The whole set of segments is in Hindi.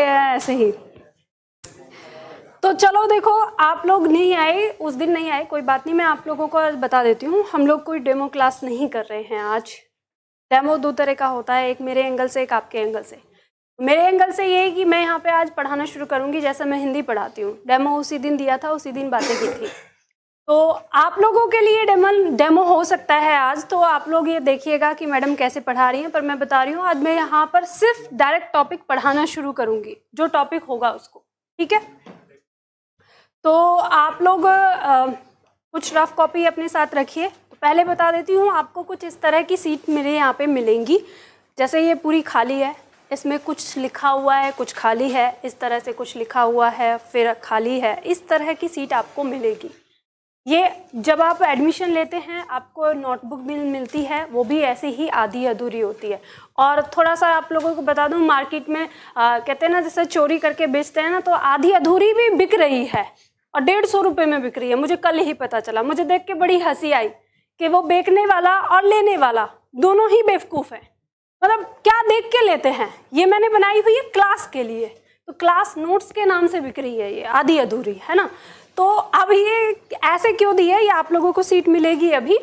ऐसे ही तो चलो देखो आप लोग नहीं आए उस दिन नहीं आए कोई बात नहीं मैं आप लोगों को बता देती हूँ हम लोग कोई डेमो क्लास नहीं कर रहे हैं आज डेमो दो तरह का होता है एक मेरे एंगल से एक आपके एंगल से मेरे एंगल से ये है कि मैं यहाँ पे आज पढ़ाना शुरू करूँगी जैसे मैं हिंदी पढ़ाती हूँ डेमो उसी दिन दिया था उसी दिन बातें की थी तो आप लोगों के लिए डेमो डेमो हो सकता है आज तो आप लोग ये देखिएगा कि मैडम कैसे पढ़ा रही हैं पर मैं बता रही हूँ आज मैं यहाँ पर सिर्फ डायरेक्ट टॉपिक पढ़ाना शुरू करूँगी जो टॉपिक होगा उसको ठीक है तो आप लोग आ, कुछ रफ कॉपी अपने साथ रखिए तो पहले बता देती हूँ आपको कुछ इस तरह की सीट मेरे यहाँ पर मिलेंगी जैसे ये पूरी खाली है इसमें कुछ लिखा हुआ है कुछ खाली है इस तरह से कुछ लिखा हुआ है फिर खाली है इस तरह की सीट आपको मिलेगी ये जब आप एडमिशन लेते हैं आपको नोटबुक भी मिलती है वो भी ऐसे ही आधी अधूरी होती है और थोड़ा सा आप लोगों को बता दूं मार्केट में आ, कहते हैं ना जैसे चोरी करके बेचते हैं ना तो आधी अधूरी भी बिक रही है और डेढ़ सौ रुपये में बिक रही है मुझे कल ही पता चला मुझे देख के बड़ी हंसी आई कि वो बेचने वाला और लेने वाला दोनों ही बेवकूफ़ हैं मतलब क्या देख के लेते हैं ये मैंने बनाई हुई है क्लास के लिए तो क्लास नोट्स के नाम से बिक रही है ये आधी अधूरी है ना तो अब ये ऐसे क्यों दिया ये आप लोगों को सीट मिलेगी अभी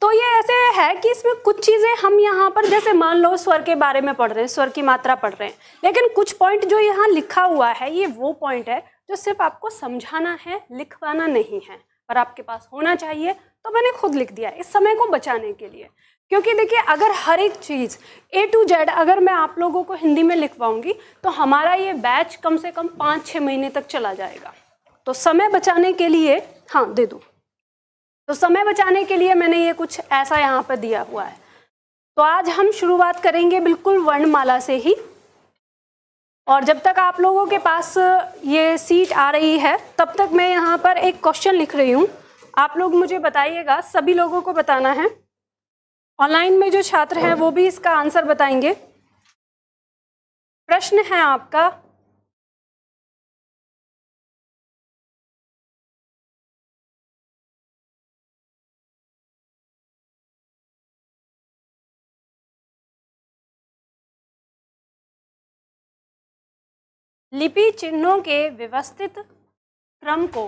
तो ये ऐसे है कि इसमें कुछ चीज़ें हम यहाँ पर जैसे मान लो स्वर के बारे में पढ़ रहे हैं स्वर की मात्रा पढ़ रहे हैं लेकिन कुछ पॉइंट जो यहाँ लिखा हुआ है ये वो पॉइंट है जो सिर्फ आपको समझाना है लिखवाना नहीं है पर आपके पास होना चाहिए तो मैंने खुद लिख दिया इस समय को बचाने के लिए क्योंकि देखिए अगर हर एक चीज़ ए टू जेड अगर मैं आप लोगों को हिंदी में लिखवाऊंगी तो हमारा ये बैच कम से कम पाँच छः महीने तक चला जाएगा तो समय बचाने के लिए हाँ दे दो तो समय बचाने के लिए मैंने ये कुछ ऐसा यहाँ पर दिया हुआ है तो आज हम शुरुआत करेंगे बिल्कुल वर्णमाला से ही और जब तक आप लोगों के पास ये सीट आ रही है तब तक मैं यहाँ पर एक क्वेश्चन लिख रही हूँ आप लोग मुझे बताइएगा सभी लोगों को बताना है ऑनलाइन में जो छात्र हैं वो भी इसका आंसर बताएंगे प्रश्न है आपका लिपि चिन्हों के व्यवस्थित क्रम को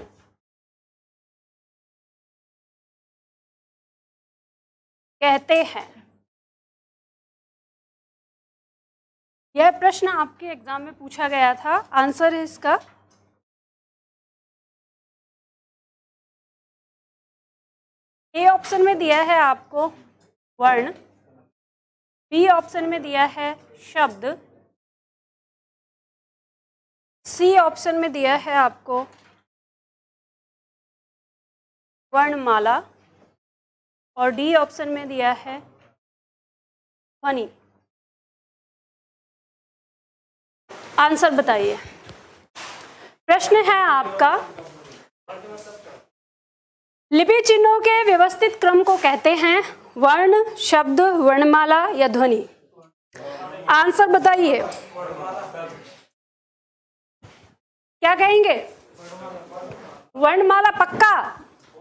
कहते हैं यह प्रश्न आपके एग्जाम में पूछा गया था आंसर है इसका ए ऑप्शन में दिया है आपको वर्ण बी ऑप्शन में दिया है शब्द सी ऑप्शन में दिया है आपको वर्णमाला और डी ऑप्शन में दिया है ध्वनि आंसर बताइए प्रश्न है आपका लिपि चिन्हों के व्यवस्थित क्रम को कहते हैं वर्ण शब्द वर्णमाला या ध्वनि आंसर बताइए क्या कहेंगे वर्णमाला पक्का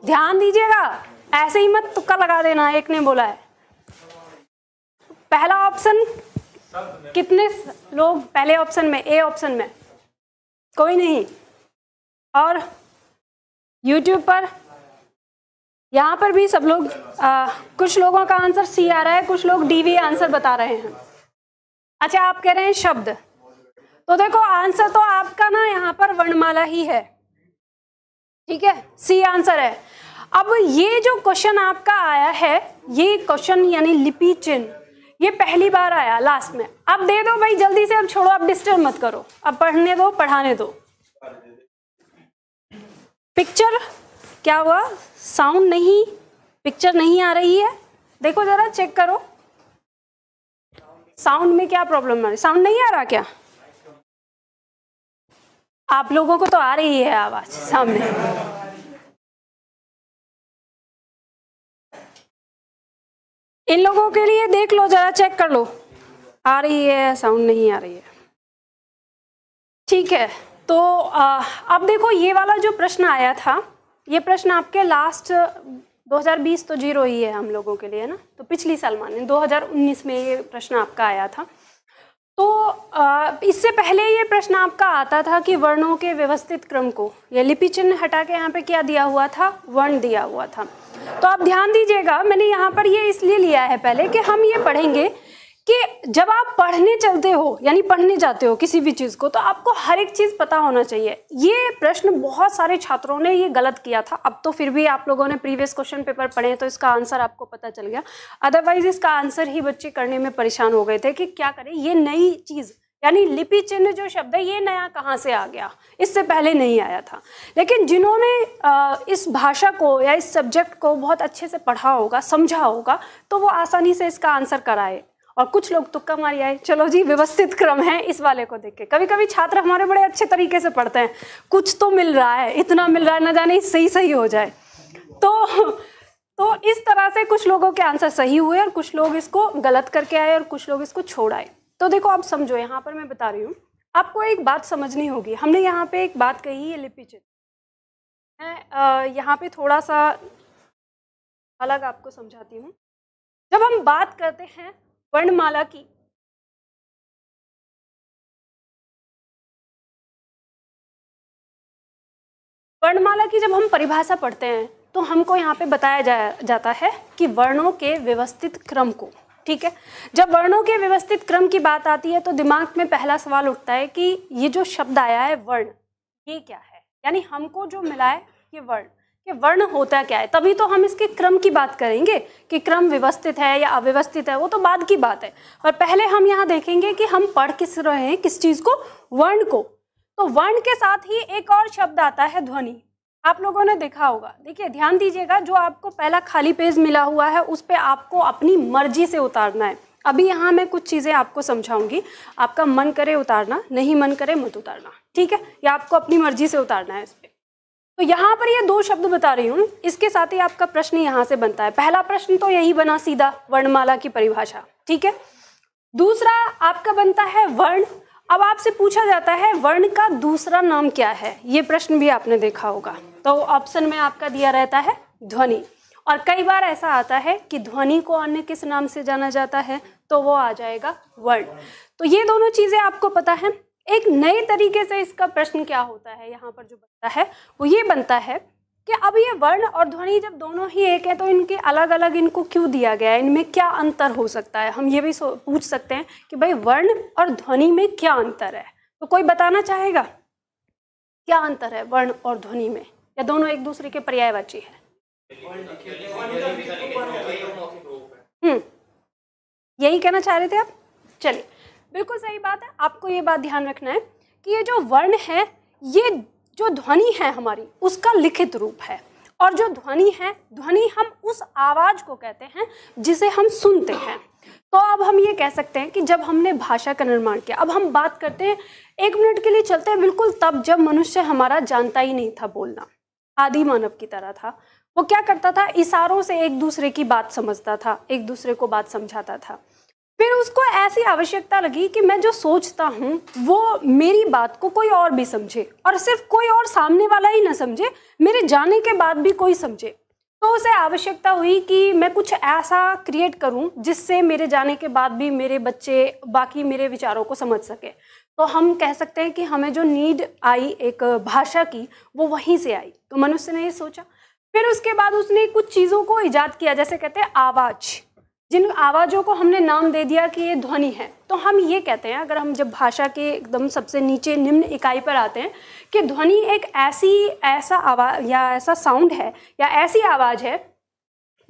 ध्यान दीजिएगा ऐसे ही मत तुक्का लगा देना एक ने बोला है पहला ऑप्शन कितने लोग पहले ऑप्शन में ए ऑप्शन में कोई नहीं और यूट्यूब पर यहाँ पर भी सब लोग आ, कुछ लोगों का आंसर सी आ रहा है कुछ लोग डी वी आंसर बता रहे हैं अच्छा आप कह रहे हैं शब्द तो देखो आंसर तो आपका ना यहाँ पर वर्णमाला ही है ठीक है सी आंसर है अब ये जो क्वेश्चन आपका आया है ये क्वेश्चन यानी लिपि चिन्ह ये पहली बार आया लास्ट में अब दे दो भाई जल्दी से अब छोड़ो अब डिस्टर्ब मत करो अब पढ़ने दो पढ़ाने दो पिक्चर क्या हुआ साउंड नहीं पिक्चर नहीं आ रही है देखो ज़रा चेक करो साउंड में क्या प्रॉब्लम है साउंड नहीं आ रहा क्या आप लोगों को तो आ रही है आवाज सामने इन लोगों के लिए देख लो जरा चेक कर लो आ रही है साउंड नहीं आ रही है ठीक है तो आ, अब देखो ये वाला जो प्रश्न आया था ये प्रश्न आपके लास्ट 2020 तो जीरो ही है हम लोगों के लिए ना तो पिछली साल माने 2019 में ये प्रश्न आपका आया था तो इससे पहले ये प्रश्न आपका आता था कि वर्णों के व्यवस्थित क्रम को ये लिपि चिन्ह हटा के यहाँ पे क्या दिया हुआ था वर्ण दिया हुआ था तो आप ध्यान दीजिएगा मैंने यहाँ पर ये इसलिए लिया है पहले कि हम ये पढ़ेंगे कि जब आप पढ़ने चलते हो यानी पढ़ने जाते हो किसी भी चीज़ को तो आपको हर एक चीज़ पता होना चाहिए ये प्रश्न बहुत सारे छात्रों ने ये गलत किया था अब तो फिर भी आप लोगों ने प्रीवियस क्वेश्चन पेपर पढ़े तो इसका आंसर आपको पता चल गया अदरवाइज इसका आंसर ही बच्चे करने में परेशान हो गए थे कि क्या करें ये नई चीज़ यानी लिपि चिन्ह जो शब्द है ये नया कहाँ से आ गया इससे पहले नहीं आया था लेकिन जिन्होंने इस भाषा को या इस सब्जेक्ट को बहुत अच्छे से पढ़ा होगा समझा होगा तो वो आसानी से इसका आंसर कराए और कुछ लोग तुक्का मारी आए चलो जी व्यवस्थित क्रम है इस वाले को देख के कभी कभी छात्र हमारे बड़े अच्छे तरीके से पढ़ते हैं कुछ तो मिल रहा है इतना मिल रहा है ना जाने सही सही हो जाए तो तो इस तरह से कुछ लोगों के आंसर सही हुए और कुछ लोग इसको गलत करके आए और कुछ लोग इसको छोड़ आए तो देखो आप समझो यहाँ पर मैं बता रही हूँ आपको एक बात समझनी होगी हमने यहाँ पे एक बात कही है लिपि चित्र मैं यहाँ पे थोड़ा सा अलग आपको समझाती हूँ जब हम बात करते हैं वर्णमाला की वर्णमाला की जब हम परिभाषा पढ़ते हैं तो हमको यहाँ पे बताया जा, जाता है कि वर्णों के व्यवस्थित क्रम को ठीक है जब वर्णों के व्यवस्थित क्रम की बात आती है तो दिमाग में पहला सवाल उठता है कि ये जो शब्द आया है वर्ण ये क्या है यानी हमको जो मिला है ये वर्ण कि वर्ण होता क्या है तभी तो हम इसके क्रम की बात करेंगे कि क्रम व्यवस्थित है या अव्यवस्थित है वो तो बाद की बात है और पहले हम यहाँ देखेंगे कि हम पढ़ किस रहे हैं किस चीज़ को वर्ण को तो वर्ण के साथ ही एक और शब्द आता है ध्वनि आप लोगों ने देखा होगा देखिए ध्यान दीजिएगा जो आपको पहला खाली पेज मिला हुआ है उस पर आपको अपनी मर्जी से उतारना है अभी यहाँ मैं कुछ चीज़ें आपको समझाऊंगी आपका मन करे उतारना नहीं मन करे मत उतारना ठीक है या आपको अपनी मर्जी से उतारना है इस पर तो यहाँ पर ये दो शब्द बता रही हूँ इसके साथ ही आपका प्रश्न यहाँ से बनता है पहला प्रश्न तो यही बना सीधा वर्णमाला की परिभाषा ठीक है दूसरा आपका बनता है वर्ण अब आपसे पूछा जाता है वर्ण का दूसरा नाम क्या है ये प्रश्न भी आपने देखा होगा तो ऑप्शन में आपका दिया रहता है ध्वनि और कई बार ऐसा आता है कि ध्वनि को अन्य किस नाम से जाना जाता है तो वो आ जाएगा वर्ण तो ये दोनों चीज़ें आपको पता है एक नए तरीके से इसका प्रश्न क्या होता है यहाँ पर जो बनता है वो ये बनता है कि अब ये वर्ण और ध्वनि जब दोनों ही एक है तो इनके अलग अलग इनको क्यों दिया गया है इनमें क्या अंतर हो सकता है हम ये भी पूछ सकते हैं कि भाई वर्ण और ध्वनि में क्या अंतर है तो कोई बताना चाहेगा क्या अंतर है वर्ण और ध्वनि में या दोनों एक दूसरे के पर्यायवाची है हम्म, यही कहना चाह रहे थे आप चलिए बिल्कुल सही बात है आपको ये बात ध्यान रखना है कि ये जो वर्ण है ये जो ध्वनि है हमारी उसका लिखित रूप है और जो ध्वनि है ध्वनि हम उस आवाज़ को कहते हैं जिसे हम सुनते हैं तो अब हम ये कह सकते हैं कि जब हमने भाषा का निर्माण किया अब हम बात करते हैं एक मिनट के लिए चलते हैं बिल्कुल तब जब मनुष्य हमारा जानता ही नहीं था बोलना आदि मानव की तरह था वो क्या करता था इशारों से एक दूसरे की बात समझता था एक दूसरे को बात समझाता था फिर उसको ऐसी आवश्यकता लगी कि मैं जो सोचता हूँ वो मेरी बात को कोई और भी समझे और सिर्फ कोई और सामने वाला ही ना समझे मेरे जाने के बाद भी कोई समझे तो उसे आवश्यकता हुई कि मैं कुछ ऐसा क्रिएट करूं जिससे मेरे जाने के बाद भी मेरे बच्चे बाकी मेरे विचारों को समझ सके तो हम कह सकते हैं कि हमें जो नीड आई एक भाषा की वो वहीं से आई तो मनुष्य ने ये सोचा फिर उसके बाद उसने कुछ चीज़ों को ईजाद किया जैसे कहते हैं आवाज़ जिन आवाज़ों को हमने नाम दे दिया कि ये ध्वनि है तो हम ये कहते हैं अगर हम जब भाषा के एकदम सबसे नीचे निम्न इकाई पर आते हैं कि ध्वनि एक ऐसी ऐसा आवाज़ या ऐसा साउंड है या ऐसी आवाज़ है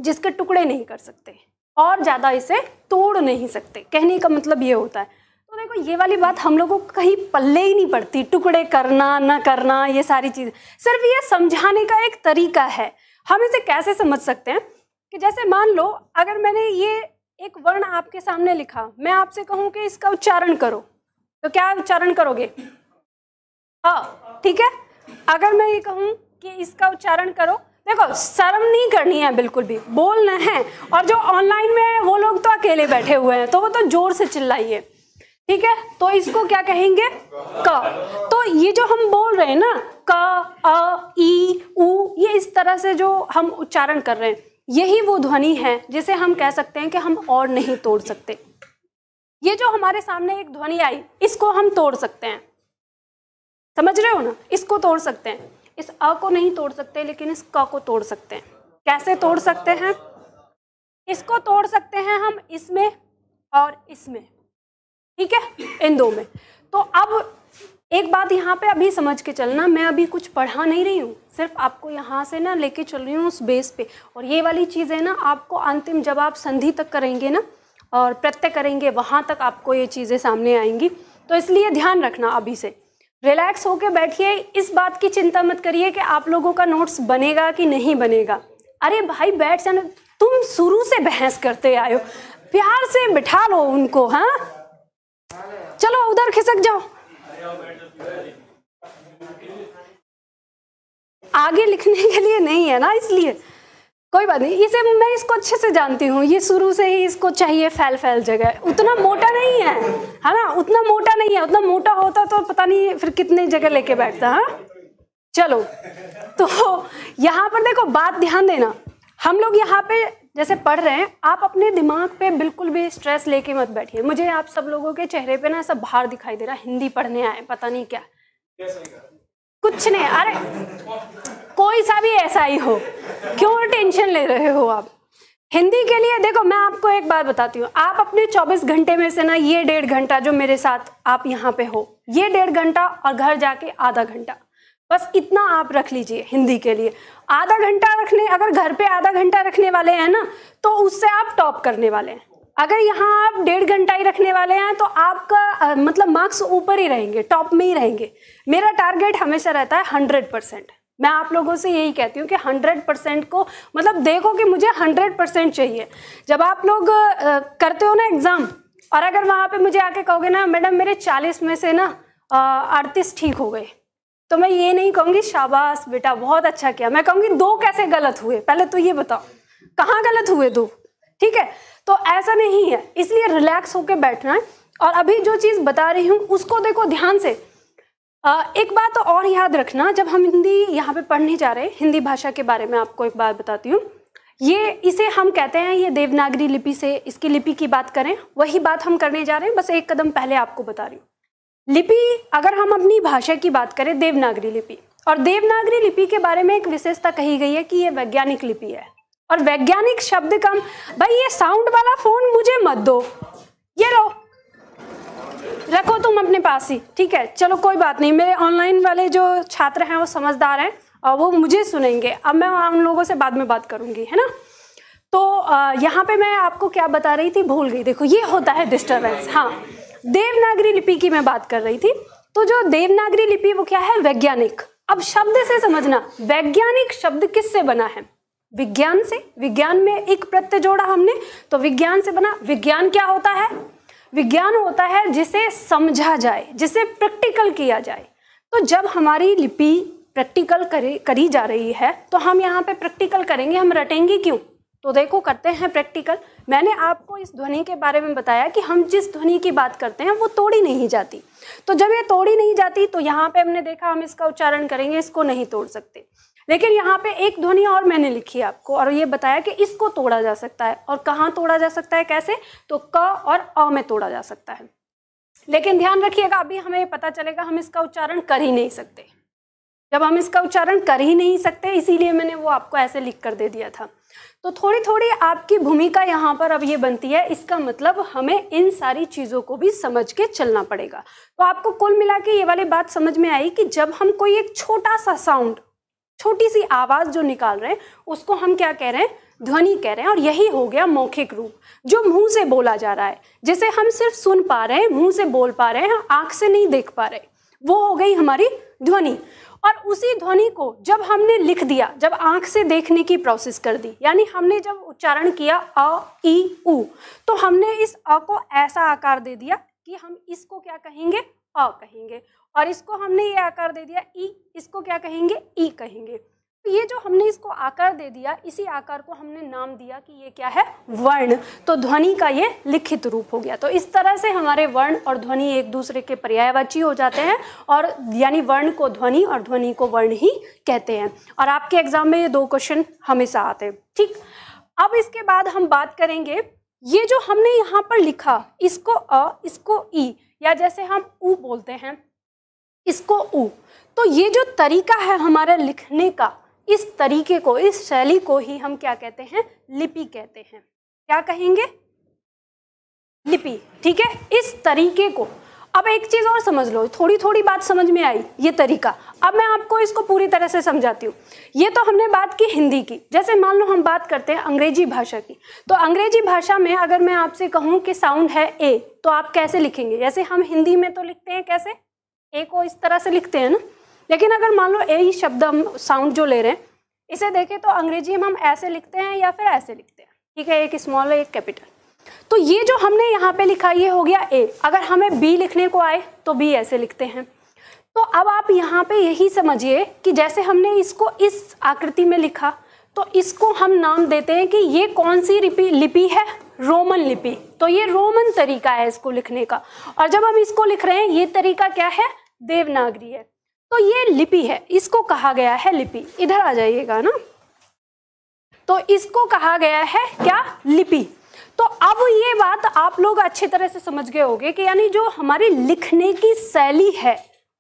जिसके टुकड़े नहीं कर सकते और ज़्यादा इसे तोड़ नहीं सकते कहने का मतलब ये होता है तो देखो ये वाली बात हम लोगों को कहीं पल्ले ही नहीं पड़ती टुकड़े करना ना करना ये सारी चीज़ सिर्फ ये समझाने का एक तरीका है हम इसे कैसे समझ सकते हैं कि जैसे मान लो अगर मैंने ये एक वर्ण आपके सामने लिखा मैं आपसे कहूं कि इसका उच्चारण करो तो क्या उच्चारण करोगे अ ठीक है अगर मैं ये कहूं कि इसका उच्चारण करो देखो शर्म नहीं करनी है बिल्कुल भी बोलना है और जो ऑनलाइन में है वो लोग तो अकेले बैठे हुए हैं तो वो तो जोर से चिल्लाइए ठीक है तो इसको क्या कहेंगे क तो ये जो हम बोल रहे हैं ना क अ ई उ ये इस तरह से जो हम उच्चारण कर रहे हैं यही वो ध्वनि है जिसे हम कह सकते हैं कि हम और नहीं तोड़ सकते ये जो हमारे सामने एक ध्वनि आई इसको हम तोड़ सकते हैं समझ रहे हो ना इसको तोड़ सकते हैं इस अ को नहीं तोड़ सकते लेकिन इस क को तोड़ सकते हैं कैसे तोड़ सकते हैं इसको तोड़ सकते हैं हम इसमें और इसमें ठीक है इन दो में तो अब एक बात यहाँ पे अभी समझ के चलना मैं अभी कुछ पढ़ा नहीं रही हूँ सिर्फ आपको यहाँ से ना लेके चल रही हूँ उस बेस पे और ये वाली चीज़ है ना आपको अंतिम जब आप संधि तक करेंगे ना और प्रत्यय करेंगे वहाँ तक आपको ये चीज़ें सामने आएंगी तो इसलिए ध्यान रखना अभी से रिलैक्स होके बैठिए इस बात की चिंता मत करिए कि आप लोगों का नोट्स बनेगा कि नहीं बनेगा अरे भाई बैठ जाने तुम शुरू से बहस करते आयो प्यार से बिठा लो उनको हाँ चलो उधर खिसक जाओ आगे लिखने के लिए नहीं है ना इसलिए कोई बात नहीं इसे मैं इसको अच्छे से जानती हूँ ये शुरू से ही इसको चाहिए फैल फैल जगह उतना मोटा नहीं है है ना उतना मोटा नहीं है उतना मोटा होता तो पता नहीं फिर कितने जगह लेके बैठता है हाँ? चलो तो यहाँ पर देखो बात ध्यान देना हम लोग यहाँ पे जैसे पढ़ रहे हैं आप अपने दिमाग पे बिल्कुल भी स्ट्रेस लेके मत बैठिए मुझे आप सब लोगों के चेहरे पे ना सब बाहर दिखाई दे रहा हिंदी पढ़ने आए पता नहीं क्या कुछ नहीं अरे कोई सा भी ऐसा ही हो क्यों टेंशन ले रहे हो आप हिंदी के लिए देखो मैं आपको एक बात बताती हूँ आप अपने 24 घंटे में से ना ये डेढ़ घंटा जो मेरे साथ आप यहाँ पे हो ये डेढ़ घंटा और घर जाके आधा घंटा बस इतना आप रख लीजिए हिंदी के लिए आधा घंटा रखने अगर घर पे आधा घंटा रखने वाले हैं ना तो उससे आप टॉप करने वाले हैं अगर यहाँ आप डेढ़ घंटा ही रखने वाले हैं तो आपका मतलब मार्क्स ऊपर ही रहेंगे टॉप में ही रहेंगे मेरा टारगेट हमेशा रहता है हंड्रेड परसेंट मैं आप लोगों से यही कहती हूँ कि हंड्रेड परसेंट को मतलब देखो कि मुझे हंड्रेड परसेंट चाहिए जब आप लोग करते हो ना एग्ज़ाम और अगर वहाँ पे मुझे आके कहोगे ना मैडम मेरे चालीस में से ना अड़तीस ठीक हो गए तो मैं ये नहीं कहूंगी शाबाश बेटा बहुत अच्छा किया मैं कहूंगी दो कैसे गलत हुए पहले तो ये बताओ कहाँ गलत हुए दो ठीक है तो ऐसा नहीं है इसलिए रिलैक्स होकर बैठना है और अभी जो चीज़ बता रही हूँ उसको देखो ध्यान से एक बात तो और याद रखना जब हम हिंदी यहाँ पे पढ़ने जा रहे हैं हिंदी भाषा के बारे में आपको एक बात बताती हूँ ये इसे हम कहते हैं ये देवनागरी लिपि से इसकी लिपि की बात करें वही बात हम करने जा रहे हैं बस एक कदम पहले आपको बता रही हूँ लिपि अगर हम अपनी भाषा की बात करें देवनागरी लिपि और देवनागरी लिपि के बारे में एक विशेषता कही गई है कि ये वैज्ञानिक लिपि है और वैज्ञानिक शब्द कम भाई ये साउंड वाला फोन मुझे मत दो ये लो रखो तुम अपने पास ही ठीक है चलो कोई बात नहीं मेरे ऑनलाइन वाले जो छात्र हैं वो समझदार हैं और वो मुझे सुनेंगे अब मैं उन लोगों से बाद में बात करूंगी है ना तो यहाँ पे मैं आपको क्या बता रही थी भूल गई देखो ये होता है डिस्टर्बेंस हाँ देवनागरी लिपि की मैं बात कर रही थी तो जो देवनागरी लिपि वो क्या है वैज्ञानिक अब शब्द से समझना वैज्ञानिक शब्द किससे बना है विज्ञान से विज्ञान में एक प्रत्यय जोड़ा हमने तो विज्ञान से बना विज्ञान क्या होता है विज्ञान होता है जिसे समझा जाए जिसे प्रैक्टिकल किया जाए तो जब हमारी लिपि प्रैक्टिकल करे करी जा रही है तो हम यहाँ पे प्रैक्टिकल करेंगे हम रटेंगे क्यों तो देखो करते हैं प्रैक्टिकल मैंने आपको इस ध्वनि के बारे में बताया कि हम जिस ध्वनि की बात करते हैं वो तोड़ी नहीं जाती तो जब ये तोड़ी नहीं जाती तो यहाँ पे हमने देखा हम इसका उच्चारण करेंगे इसको नहीं तोड़ सकते लेकिन यहाँ पे एक ध्वनि और मैंने लिखी आपको और ये बताया कि इसको तोड़ा जा सकता है और कहाँ तोड़ा जा सकता है कैसे तो क और अ में तोड़ा जा सकता है लेकिन ध्यान रखिएगा अभी हमें पता चलेगा हम इसका उच्चारण कर ही नहीं सकते जब हम इसका उच्चारण कर ही नहीं सकते इसीलिए मैंने वो आपको ऐसे लिख कर दे दिया था तो थोड़ी थोड़ी आपकी भूमिका यहाँ पर अब ये बनती है इसका मतलब हमें इन सारी चीज़ों को भी समझ के चलना पड़ेगा तो आपको कुल मिला के ये वाली बात समझ में आई कि जब हम कोई एक छोटा सा साउंड छोटी सी आवाज़ जो निकाल रहे हैं उसको हम क्या कह रहे हैं ध्वनि कह रहे हैं और यही हो गया मौखिक रूप जो मुंह से बोला जा रहा है जिसे हम सिर्फ सुन पा रहे हैं मुंह से बोल पा रहे हैं आँख से नहीं देख पा रहे वो हो गई हमारी ध्वनि और उसी ध्वनि को जब हमने लिख दिया जब आंख से देखने की प्रोसेस कर दी यानी हमने जब उच्चारण किया अ ई उ तो हमने इस अ को ऐसा आकार दे दिया कि हम इसको क्या कहेंगे अ कहेंगे और इसको हमने ये आकार दे दिया ई इसको क्या कहेंगे ई कहेंगे तो ये जो हमने इसको आकार दे दिया इसी आकार को हमने नाम दिया कि ये क्या है वर्ण तो ध्वनि का ये लिखित रूप हो गया तो इस तरह से हमारे वर्ण और ध्वनि एक दूसरे के पर्यायवाची हो जाते हैं और यानी वर्ण को ध्वनि और ध्वनि को वर्ण ही कहते हैं और आपके एग्जाम में ये दो क्वेश्चन हमेशा आते हैं ठीक अब इसके बाद हम बात करेंगे ये जो हमने यहाँ पर लिखा इसको अ इसको ई या जैसे हम ऊ बोलते हैं इसको ऊ तो ये जो तरीका है हमारा लिखने का इस तरीके को इस शैली को ही हम क्या कहते हैं लिपि कहते हैं क्या कहेंगे लिपि ठीक है इस तरीके को अब एक चीज़ और समझ लो थोड़ी थोड़ी बात समझ में आई ये तरीका अब मैं आपको इसको पूरी तरह से समझाती हूँ ये तो हमने बात की हिंदी की जैसे मान लो हम बात करते हैं अंग्रेजी भाषा की तो अंग्रेजी भाषा में अगर मैं आपसे कहूँ कि साउंड है ए तो आप कैसे लिखेंगे जैसे हम हिंदी में तो लिखते हैं कैसे ए को इस तरह से लिखते हैं ना लेकिन अगर मान लो यही शब्द हम साउंड जो ले रहे हैं इसे देखें तो अंग्रेजी में हम ऐसे लिखते हैं या फिर ऐसे लिखते हैं ठीक है एक स्मॉल एक कैपिटल तो ये जो हमने यहाँ पे लिखा ये हो गया ए अगर हमें बी लिखने को आए तो बी ऐसे लिखते हैं तो अब आप यहाँ पे यही समझिए कि जैसे हमने इसको इस आकृति में लिखा तो इसको हम नाम देते हैं कि ये कौन सी लिपि है रोमन लिपि तो ये रोमन तरीका है इसको लिखने का और जब हम इसको लिख रहे हैं ये तरीका क्या है देवनागरी है तो ये लिपि है इसको कहा गया है लिपि इधर आ जाइएगा ना तो इसको कहा गया है क्या लिपि तो अब ये बात आप लोग अच्छी तरह से समझ गए होंगे कि यानी जो हमारी लिखने की शैली है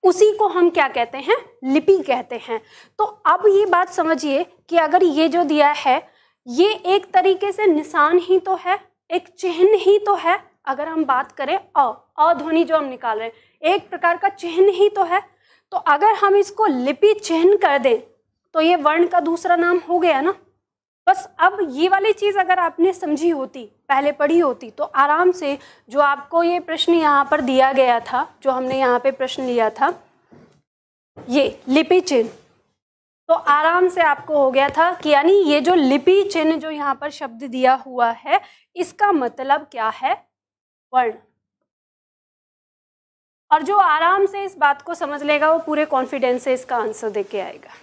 उसी को हम क्या कहते हैं लिपि कहते हैं तो अब ये बात समझिए कि अगर ये जो दिया है ये एक तरीके से निशान ही तो है एक चिन्ह ही तो है अगर हम बात करें अ ध्वनि जो हम निकाल रहे हैं एक प्रकार का चिन्ह ही तो है तो अगर हम इसको लिपि चिन्ह कर दें तो ये वर्ण का दूसरा नाम हो गया ना बस अब ये वाली चीज़ अगर आपने समझी होती पहले पढ़ी होती तो आराम से जो आपको ये प्रश्न यहाँ पर दिया गया था जो हमने यहाँ पे प्रश्न लिया था ये लिपि चिन्ह तो आराम से आपको हो गया था कि यानी ये जो लिपि चिन्ह जो यहाँ पर शब्द दिया हुआ है इसका मतलब क्या है वर्ण और जो आराम से इस बात को समझ लेगा वो पूरे कॉन्फिडेंस से इसका आंसर दे के आएगा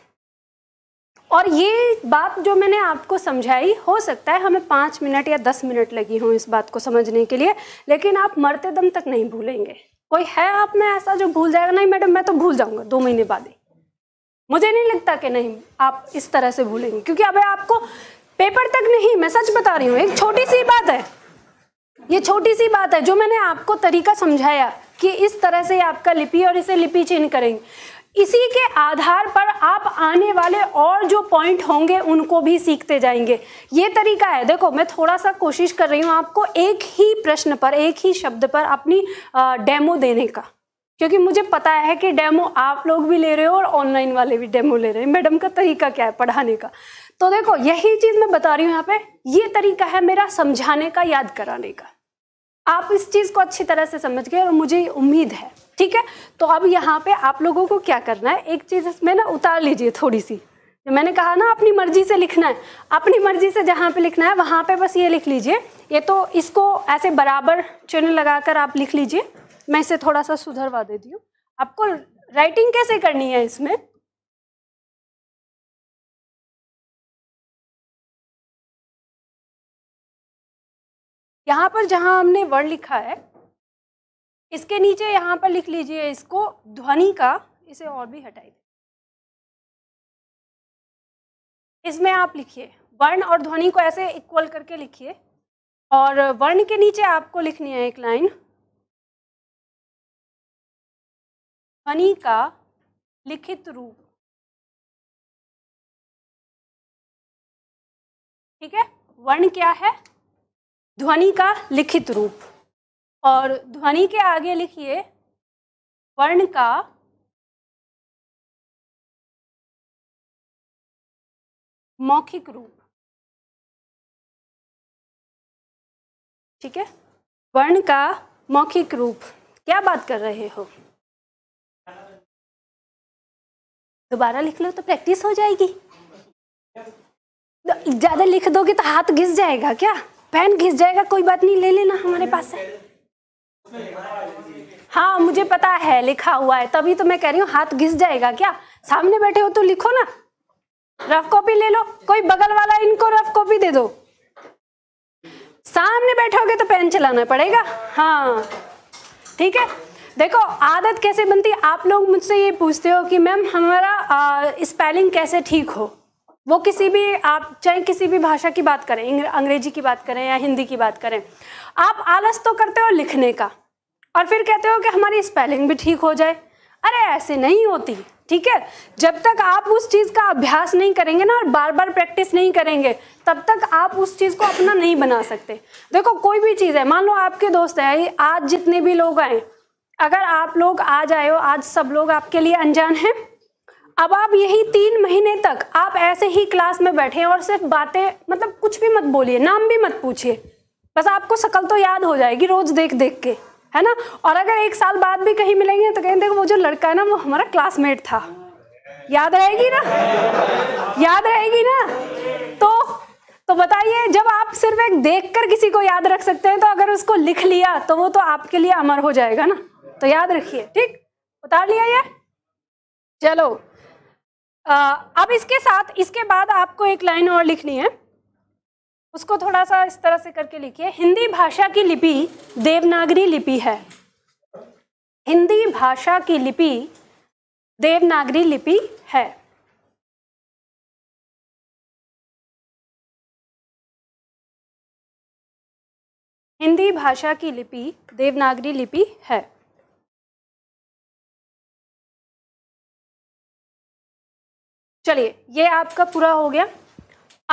और ये बात जो मैंने आपको समझाई हो सकता है हमें पाँच मिनट या दस मिनट लगी हो इस बात को समझने के लिए लेकिन आप मरते दम तक नहीं भूलेंगे कोई है आप में ऐसा जो भूल जाएगा नहीं मैडम मैं तो भूल जाऊंगा दो महीने बाद ही मुझे नहीं लगता कि नहीं आप इस तरह से भूलेंगे क्योंकि अब आपको पेपर तक नहीं मैं सच बता रही हूँ एक छोटी सी बात है ये छोटी सी बात है जो मैंने आपको तरीका समझाया कि इस तरह से आपका लिपि और इसे लिपि चिन्ह करेंगे इसी के आधार पर आप आने वाले और जो पॉइंट होंगे उनको भी सीखते जाएंगे ये तरीका है देखो मैं थोड़ा सा कोशिश कर रही हूँ आपको एक ही प्रश्न पर एक ही शब्द पर अपनी डेमो देने का क्योंकि मुझे पता है कि डेमो आप लोग भी ले रहे हो और ऑनलाइन वाले भी डेमो ले रहे हैं मैडम का तरीका क्या है पढ़ाने का तो देखो यही चीज़ मैं बता रही हूँ यहाँ पे ये तरीका है मेरा समझाने का याद कराने का आप इस चीज़ को अच्छी तरह से समझ गए और मुझे उम्मीद है ठीक है तो अब यहाँ पे आप लोगों को क्या करना है एक चीज़ इसमें ना उतार लीजिए थोड़ी सी जो मैंने कहा ना अपनी मर्जी से लिखना है अपनी मर्जी से जहाँ पे लिखना है वहाँ पे बस ये लिख लीजिए ये तो इसको ऐसे बराबर चिन्ह लगाकर आप लिख लीजिए मैं इसे थोड़ा सा सुधरवा देती हूँ आपको राइटिंग कैसे करनी है इसमें यहाँ पर जहाँ हमने वर्ड लिखा है इसके नीचे यहाँ पर लिख लीजिए इसको ध्वनि का इसे और भी हटाइए इसमें आप लिखिए वर्ण और ध्वनि को ऐसे इक्वल करके लिखिए और वर्ण के नीचे आपको लिखनी है एक लाइन ध्वनि का लिखित रूप ठीक है वर्ण क्या है ध्वनि का लिखित रूप और ध्वनि के आगे लिखिए वर्ण का मौखिक रूप ठीक है वर्ण का मौखिक रूप क्या बात कर रहे हो दोबारा लिख लो तो प्रैक्टिस हो जाएगी ज़्यादा लिख दोगे तो हाथ घिस जाएगा क्या पेन घिस जाएगा कोई बात नहीं ले लेना हमारे पास है हाँ मुझे पता है लिखा हुआ है तभी तो मैं कह रही हूँ हाथ घिस जाएगा क्या सामने बैठे हो तो लिखो ना रफ कॉपी ले लो कोई बगल वाला इनको रफ कॉपी दे दो सामने बैठोगे तो पेन चलाना पड़ेगा हाँ ठीक है देखो आदत कैसे बनती है आप लोग मुझसे ये पूछते हो कि मैम हमारा स्पेलिंग कैसे ठीक हो वो किसी भी आप चाहे किसी भी भाषा की बात करें अंग्रेजी की बात करें या हिंदी की बात करें आप आलस तो करते हो लिखने का और फिर कहते हो कि हमारी स्पेलिंग भी ठीक हो जाए अरे ऐसे नहीं होती ठीक है जब तक आप उस चीज़ का अभ्यास नहीं करेंगे ना और बार बार प्रैक्टिस नहीं करेंगे तब तक आप उस चीज़ को अपना नहीं बना सकते देखो कोई भी चीज़ है मान लो आपके दोस्त है आज जितने भी लोग आए अगर आप लोग आज आए हो आज सब लोग आपके लिए अनजान हैं अब आप यही तीन महीने तक आप ऐसे ही क्लास में बैठे और सिर्फ बातें मतलब कुछ भी मत बोलिए नाम भी मत पूछिए बस आपको शकल तो याद हो जाएगी रोज देख देख के है ना और अगर एक साल बाद भी कहीं मिलेंगे तो कहें देखो वो जो लड़का है ना वो हमारा क्लासमेट था याद रहेगी ना याद रहेगी ना तो तो बताइए जब आप सिर्फ एक देख कर किसी को याद रख सकते हैं तो अगर उसको लिख लिया तो वो तो आपके लिए अमर हो जाएगा ना तो याद रखिए ठीक उतार लिया ये चलो अब इसके साथ इसके बाद आपको एक लाइन और लिखनी है उसको थोड़ा सा इस तरह से करके लिखिए हिंदी भाषा की लिपि देवनागरी लिपि है हिंदी भाषा की लिपि देवनागरी लिपि है हिंदी भाषा की लिपि देवनागरी लिपि है चलिए ये आपका पूरा हो गया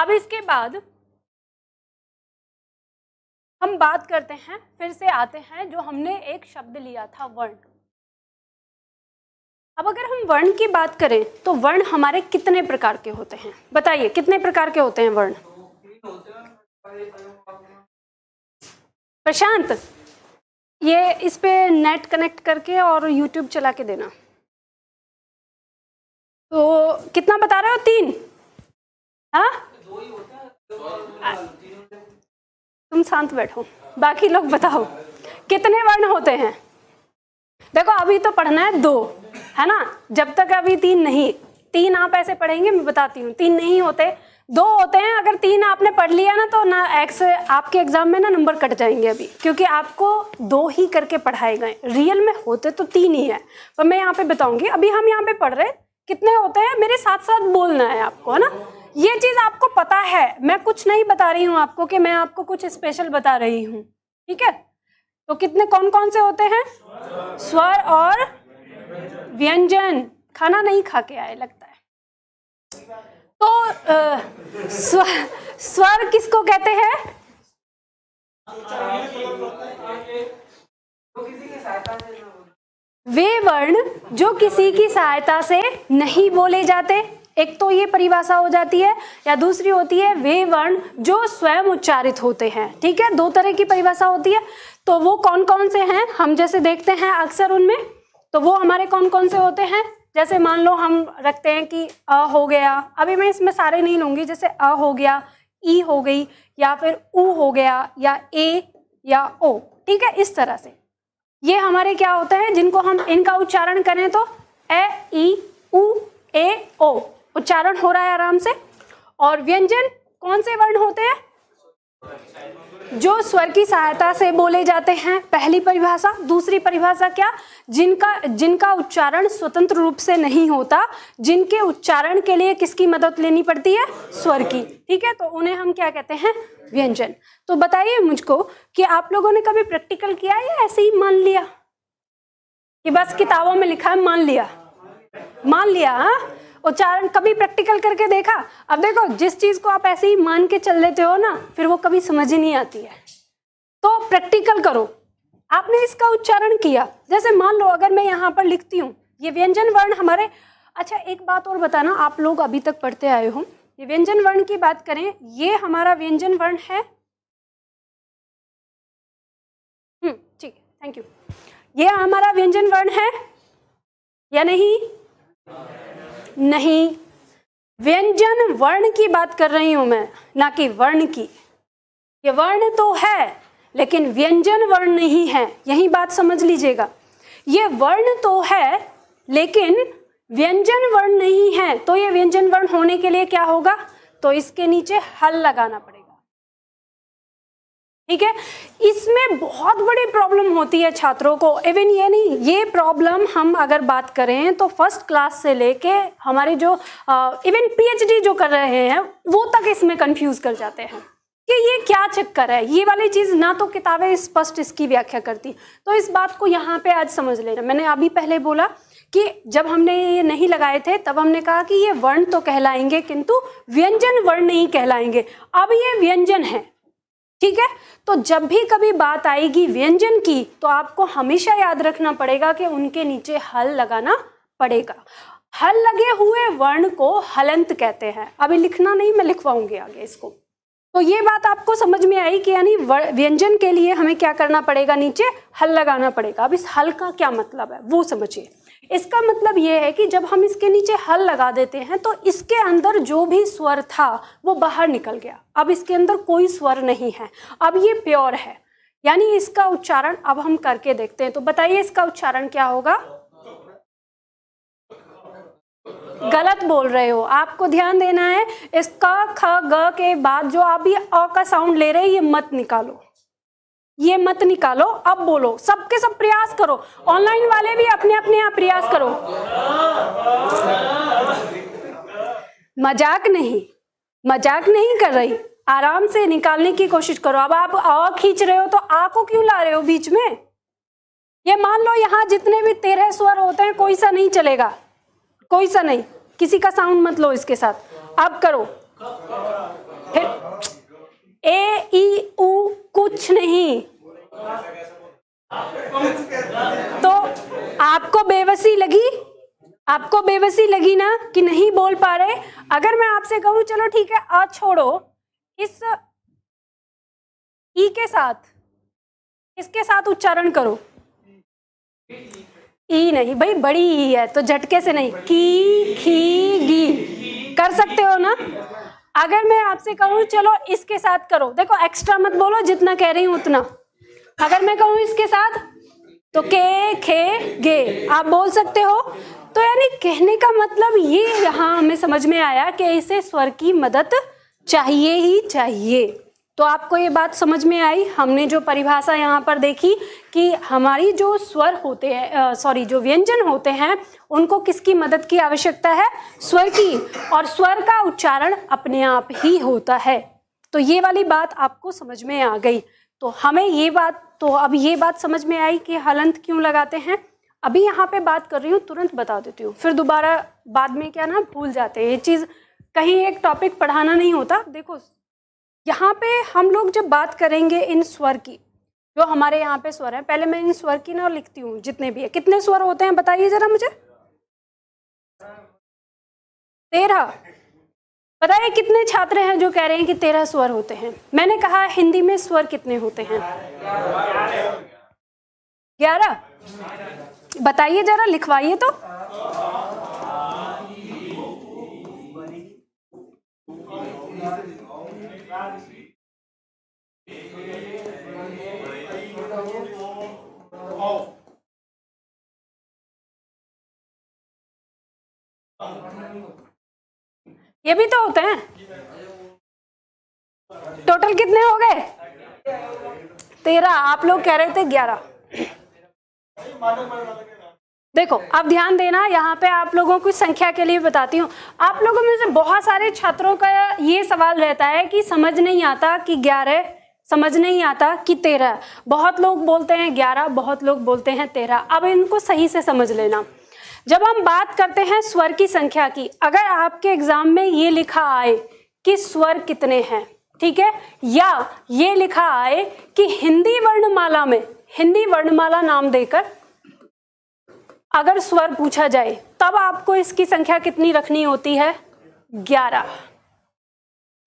अब इसके बाद हम बात करते हैं फिर से आते हैं जो हमने एक शब्द लिया था वर्ण अब अगर हम वर्ण की बात करें तो वर्ण हमारे कितने प्रकार के होते हैं बताइए कितने प्रकार के होते हैं वर्ण प्रशांत ये इस पे नेट कनेक्ट करके और यूट्यूब चला के देना तो कितना बता रहे हो तीन हाँ तुम शांत बैठो बाकी लोग बताओ कितने वर्ण होते हैं देखो अभी तो पढ़ना है दो है ना जब तक अभी तीन नहीं तीन आप ऐसे पढ़ेंगे मैं बताती हूँ तीन नहीं होते दो होते हैं अगर तीन आपने पढ़ लिया ना तो ना एक्स आपके एग्जाम में ना नंबर कट जाएंगे अभी क्योंकि आपको दो ही करके पढ़ाए गए रियल में होते तो तीन ही है पर मैं यहाँ पे बताऊंगी अभी हम यहाँ पे पढ़ रहे हैं कितने होते हैं मेरे साथ साथ बोलना है आपको है ना ये चीज़ आपको पता है मैं कुछ नहीं बता रही हूँ आपको कि मैं आपको कुछ स्पेशल बता रही हूँ ठीक है तो कितने कौन कौन से होते हैं स्वर और व्यंजन खाना नहीं खा के आए लगता है तो आ, स्वर, स्वर किसको कहते हैं तो किसी की सहायता वे वर्ण जो किसी की सहायता से नहीं बोले जाते एक तो ये परिभाषा हो जाती है या दूसरी होती है वे वर्ण जो स्वयं उच्चारित होते हैं ठीक है दो तरह की परिभाषा होती है तो वो कौन कौन से हैं हम जैसे देखते हैं अक्सर उनमें तो वो हमारे कौन कौन से होते हैं जैसे मान लो हम रखते हैं कि अ हो गया अभी मैं इसमें सारे नहीं लूंगी जैसे अ हो गया ई हो गई या फिर ऊ हो गया या ए या ओ ठीक है इस तरह से ये हमारे क्या होते हैं जिनको हम इनका उच्चारण करें तो ए ई उ ए ओ उच्चारण हो रहा है आराम से और व्यंजन कौन से वर्ण होते हैं जो स्वर की सहायता से बोले जाते हैं पहली परिभाषा दूसरी परिभाषा क्या जिनका जिनका उच्चारण स्वतंत्र रूप से नहीं होता जिनके उच्चारण के लिए किसकी मदद लेनी पड़ती है स्वर की ठीक है तो उन्हें हम क्या कहते हैं व्यंजन तो बताइए मुझको कि आप लोगों ने कभी प्रैक्टिकल किया या ऐसे ही मान लिया कि बस किताबों में लिखा है मान लिया मान लिया हाँ उच्चारण कभी प्रैक्टिकल करके देखा अब देखो जिस चीज को आप ऐसे ही मान के चल लेते हो ना फिर वो कभी समझ ही नहीं आती है तो प्रैक्टिकल करो आपने इसका उच्चारण किया जैसे मान लो अगर मैं यहाँ पर लिखती हूँ ये व्यंजन वर्ण हमारे अच्छा एक बात और बताना आप लोग अभी तक पढ़ते आए हो ये व्यंजन वर्ण की बात करें ये हमारा व्यंजन वर्ण है हम्म, ठीक थैंक यू ये हमारा व्यंजन वर्ण है या नहीं नहीं व्यंजन वर्ण की बात कर रही हूं मैं ना कि वर्ण की ये वर्ण तो है लेकिन व्यंजन वर्ण नहीं है यही बात समझ लीजिएगा ये वर्ण तो है लेकिन व्यंजन वर्ण नहीं है तो ये व्यंजन वर्ण होने के लिए क्या होगा तो इसके नीचे हल लगाना पड़ेगा ठीक है इसमें बहुत बड़ी प्रॉब्लम होती है छात्रों को इवन ये नहीं ये प्रॉब्लम हम अगर बात करें तो फर्स्ट क्लास से लेके हमारे जो इवन पीएचडी जो कर रहे हैं वो तक इसमें कंफ्यूज कर जाते हैं कि ये क्या चक्कर है ये वाली चीज़ ना तो किताबें स्पष्ट इस इसकी व्याख्या करती तो इस बात को यहाँ पे आज समझ लेना मैंने अभी पहले बोला कि जब हमने ये नहीं लगाए थे तब हमने कहा कि ये वर्ण तो कहलाएंगे किंतु व्यंजन वर्ण नहीं कहलाएंगे अब ये व्यंजन है ठीक है तो जब भी कभी बात आएगी व्यंजन की तो आपको हमेशा याद रखना पड़ेगा कि उनके नीचे हल लगाना पड़ेगा हल लगे हुए वर्ण को हलंत कहते हैं अभी लिखना नहीं मैं लिखवाऊंगी आगे इसको तो ये बात आपको समझ में आई कि यानी व्यंजन के लिए हमें क्या करना पड़ेगा नीचे हल लगाना पड़ेगा अब इस हल का क्या मतलब है वो समझिए इसका मतलब ये है कि जब हम इसके नीचे हल लगा देते हैं तो इसके अंदर जो भी स्वर था वो बाहर निकल गया अब इसके अंदर कोई स्वर नहीं है अब ये प्योर है यानी इसका उच्चारण अब हम करके देखते हैं तो बताइए इसका उच्चारण क्या होगा गलत बोल रहे हो आपको ध्यान देना है इसका ख ग के बाद जो आप ये अ का साउंड ले रहे हैं ये मत निकालो ये मत निकालो अब बोलो सबके सब प्रयास करो ऑनलाइन वाले भी अपने अपने आप प्रयास करो मजाक नहीं मजाक नहीं कर रही आराम से निकालने की कोशिश करो अब आप आ खींच रहे हो तो आ को क्यों ला रहे हो बीच में ये मान लो यहाँ जितने भी तेरह स्वर होते हैं कोई सा नहीं चलेगा कोई सा नहीं किसी का साउंड मत लो इसके साथ अब करो फिर ए ई ऊ कुछ नहीं तो आपको बेवसी लगी आपको बेवसी लगी ना कि नहीं बोल पा रहे अगर मैं आपसे कहूं चलो ठीक है आज छोड़ो इस ई के साथ इसके साथ उच्चारण करो ई नहीं भाई बड़ी ई है तो झटके से नहीं की खी गी कर सकते हो ना अगर मैं आपसे कहूँ चलो इसके साथ करो देखो एक्स्ट्रा मत बोलो जितना कह रही हूँ उतना अगर मैं कहूँ इसके साथ तो के खे गे आप बोल सकते हो तो यानी कहने का मतलब ये यहाँ हमें समझ में आया कि इसे स्वर की मदद चाहिए ही चाहिए तो आपको ये बात समझ में आई हमने जो परिभाषा यहाँ पर देखी कि हमारी जो स्वर होते हैं सॉरी जो व्यंजन होते हैं उनको किसकी मदद की आवश्यकता है स्वर की और स्वर का उच्चारण अपने आप ही होता है तो ये वाली बात आपको समझ में आ गई तो हमें ये बात तो अब ये बात समझ में आई कि हलंत क्यों लगाते हैं अभी यहाँ पे बात कर रही हूँ तुरंत बता देती हूँ फिर दोबारा बाद में क्या ना भूल जाते हैं ये चीज़ कहीं एक टॉपिक पढ़ाना नहीं होता देखो यहाँ पे हम लोग जब बात करेंगे इन स्वर की जो हमारे यहाँ पे स्वर है पहले मैं इन स्वर की ना लिखती हूँ जितने भी है कितने स्वर होते हैं बताइए ज़रा मुझे तेरह बताइए कितने छात्र हैं जो कह रहे हैं कि तेरह स्वर होते हैं मैंने कहा हिंदी में स्वर कितने होते हैं ग्यारह बताइए जरा लिखवाइए तो ये भी तो होते हैं टोटल कितने हो गए तेरह आप लोग कह रहे थे ग्यारह देखो अब ध्यान देना यहाँ पे आप लोगों को संख्या के लिए बताती हूँ आप लोगों में से बहुत सारे छात्रों का ये सवाल रहता है कि समझ नहीं आता कि ग्यारह समझ नहीं आता कि तेरह बहुत लोग बोलते हैं ग्यारह बहुत लोग बोलते हैं तेरह अब इनको सही से समझ लेना जब हम बात करते हैं स्वर की संख्या की अगर आपके एग्जाम में ये लिखा आए कि स्वर कितने हैं ठीक है या ये लिखा आए कि हिंदी वर्णमाला में हिंदी वर्णमाला नाम देकर अगर स्वर पूछा जाए तब आपको इसकी संख्या कितनी रखनी होती है ग्यारह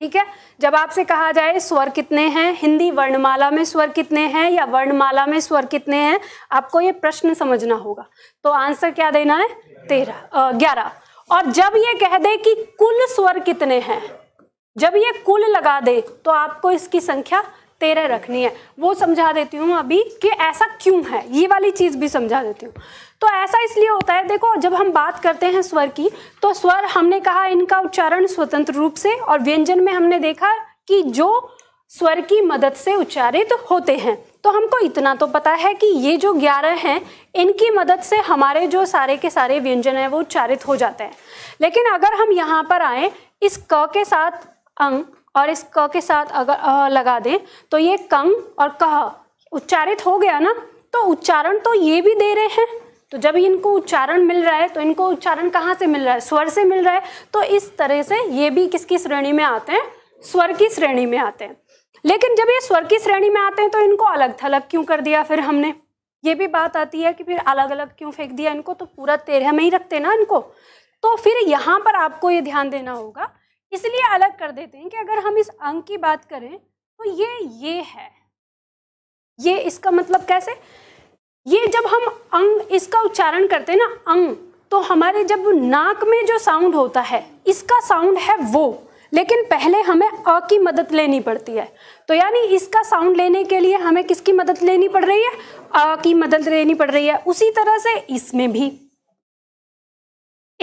ठीक है जब आपसे कहा जाए स्वर कितने हैं हिंदी वर्णमाला में स्वर कितने हैं या वर्णमाला में स्वर कितने हैं आपको ये प्रश्न समझना होगा तो आंसर क्या देना है तेरह ग्यारह और जब ये कह दे कि कुल स्वर कितने हैं जब ये कुल लगा दे तो आपको इसकी संख्या तेरह रखनी है वो समझा देती हूँ अभी कि ऐसा क्यों है ये वाली चीज़ भी समझा देती हूँ तो ऐसा इसलिए होता है देखो जब हम बात करते हैं स्वर की तो स्वर हमने कहा इनका उच्चारण स्वतंत्र रूप से और व्यंजन में हमने देखा कि जो स्वर की मदद से उच्चारित होते हैं तो हमको इतना तो पता है कि ये जो ग्यारह हैं इनकी मदद से हमारे जो सारे के सारे व्यंजन हैं वो उच्चारित हो जाते हैं लेकिन अगर हम यहाँ पर आए इस क के साथ अंग और इस क के साथ अगर अ लगा दें तो ये कंग और कह उच्चारित हो गया ना तो उच्चारण तो ये भी दे रहे हैं तो जब इनको उच्चारण मिल रहा है तो इनको उच्चारण कहाँ से मिल रहा है स्वर से मिल रहा है तो इस तरह से ये भी किसकी श्रेणी में आते हैं स्वर की श्रेणी में आते हैं लेकिन जब ये स्वर की श्रेणी में आते हैं तो इनको अलग थलग क्यों कर दिया फिर हमने ये भी बात आती है कि फिर अलग अलग क्यों फेंक दिया इनको तो पूरा तेरह में ही रखते ना इनको तो फिर यहाँ पर आपको ये ध्यान देना होगा इसलिए अलग कर देते हैं कि अगर हम इस अंक की बात करें तो ये ये है ये इसका मतलब कैसे ये जब हम अंग इसका उच्चारण करते हैं ना अंग तो हमारे जब नाक में जो साउंड होता है इसका साउंड है वो लेकिन पहले हमें अ की मदद लेनी पड़ती है तो यानी इसका साउंड लेने के लिए हमें किसकी मदद लेनी पड़ रही है अ की मदद लेनी पड़ रही है उसी तरह से इसमें भी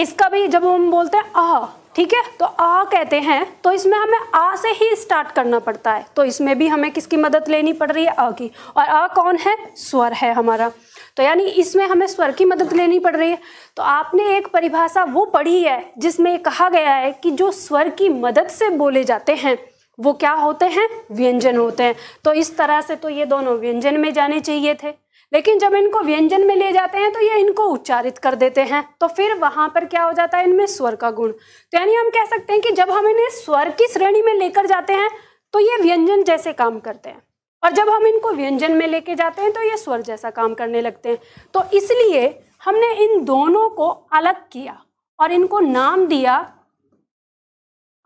इसका भी जब हम बोलते हैं अ ठीक है तो आ कहते हैं तो इसमें हमें आ से ही स्टार्ट करना पड़ता है तो इसमें भी हमें किसकी मदद लेनी पड़ रही है आ की और आ कौन है स्वर है हमारा तो यानी इसमें हमें स्वर की मदद लेनी पड़ रही है तो आपने एक परिभाषा वो पढ़ी है जिसमें कहा गया है कि जो स्वर की मदद से बोले जाते हैं वो क्या होते हैं व्यंजन होते हैं तो इस तरह से तो ये दोनों व्यंजन में जाने चाहिए थे लेकिन जब इनको व्यंजन में ले जाते हैं तो ये इनको उच्चारित कर देते हैं तो फिर वहां पर क्या हो जाता है इनमें स्वर का गुण तो यानी हम कह सकते हैं कि जब हम इन्हें स्वर की श्रेणी में लेकर जाते हैं तो ये व्यंजन जैसे काम करते हैं और जब हम इनको व्यंजन में लेके जाते हैं तो ये स्वर जैसा काम करने लगते हैं तो इसलिए हमने इन दोनों को अलग किया और इनको नाम दिया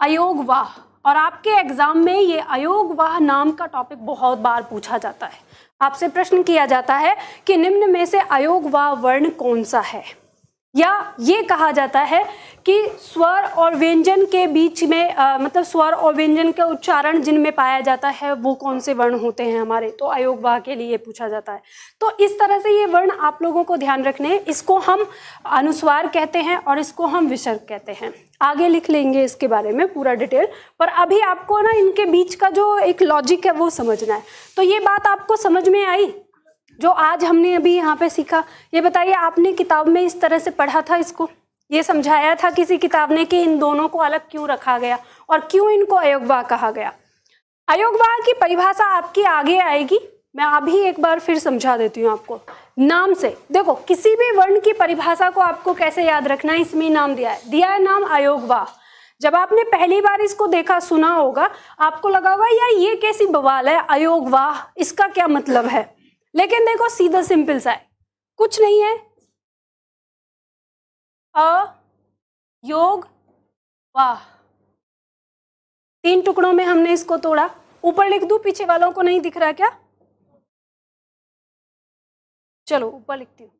अयोग वाह और आपके एग्ज़ाम में ये अयोगवाह नाम का टॉपिक बहुत बार पूछा जाता है आपसे प्रश्न किया जाता है कि निम्न में से अयोग व वर्ण कौन सा है या ये कहा जाता है कि स्वर और व्यंजन के बीच में आ, मतलब स्वर और व्यंजन का उच्चारण जिनमें पाया जाता है वो कौन से वर्ण होते हैं हमारे तो अयोग वाह के लिए पूछा जाता है तो इस तरह से ये वर्ण आप लोगों को ध्यान रखने इसको हम अनुस्वार कहते हैं और इसको हम विसर्ग कहते हैं आगे लिख लेंगे इसके बारे में पूरा डिटेल पर अभी आपको ना इनके बीच का जो एक लॉजिक है वो समझना है तो ये बात आपको समझ में आई जो आज हमने अभी यहाँ पे सीखा ये बताइए आपने किताब में इस तरह से पढ़ा था इसको ये समझाया था किसी किताब ने कि इन दोनों को अलग क्यों रखा गया और क्यों इनको अयोगवा कहा गया अयोगवा की परिभाषा आपकी आगे आएगी मैं अभी एक बार फिर समझा देती हूँ आपको नाम से देखो किसी भी वर्ण की परिभाषा को आपको कैसे याद रखना है इसमें नाम दिया है दिया है नाम अयोग वाह जब आपने पहली बार इसको देखा सुना होगा आपको लगा हुआ यार ये कैसी बवाल है अयोग वाह इसका क्या मतलब है लेकिन देखो सीधा सिंपल सा है कुछ नहीं है अ योग वाह तीन टुकड़ों में हमने इसको तोड़ा ऊपर लिख दू पीछे वालों को नहीं दिख रहा क्या चलो ऊपर लिखती हूँ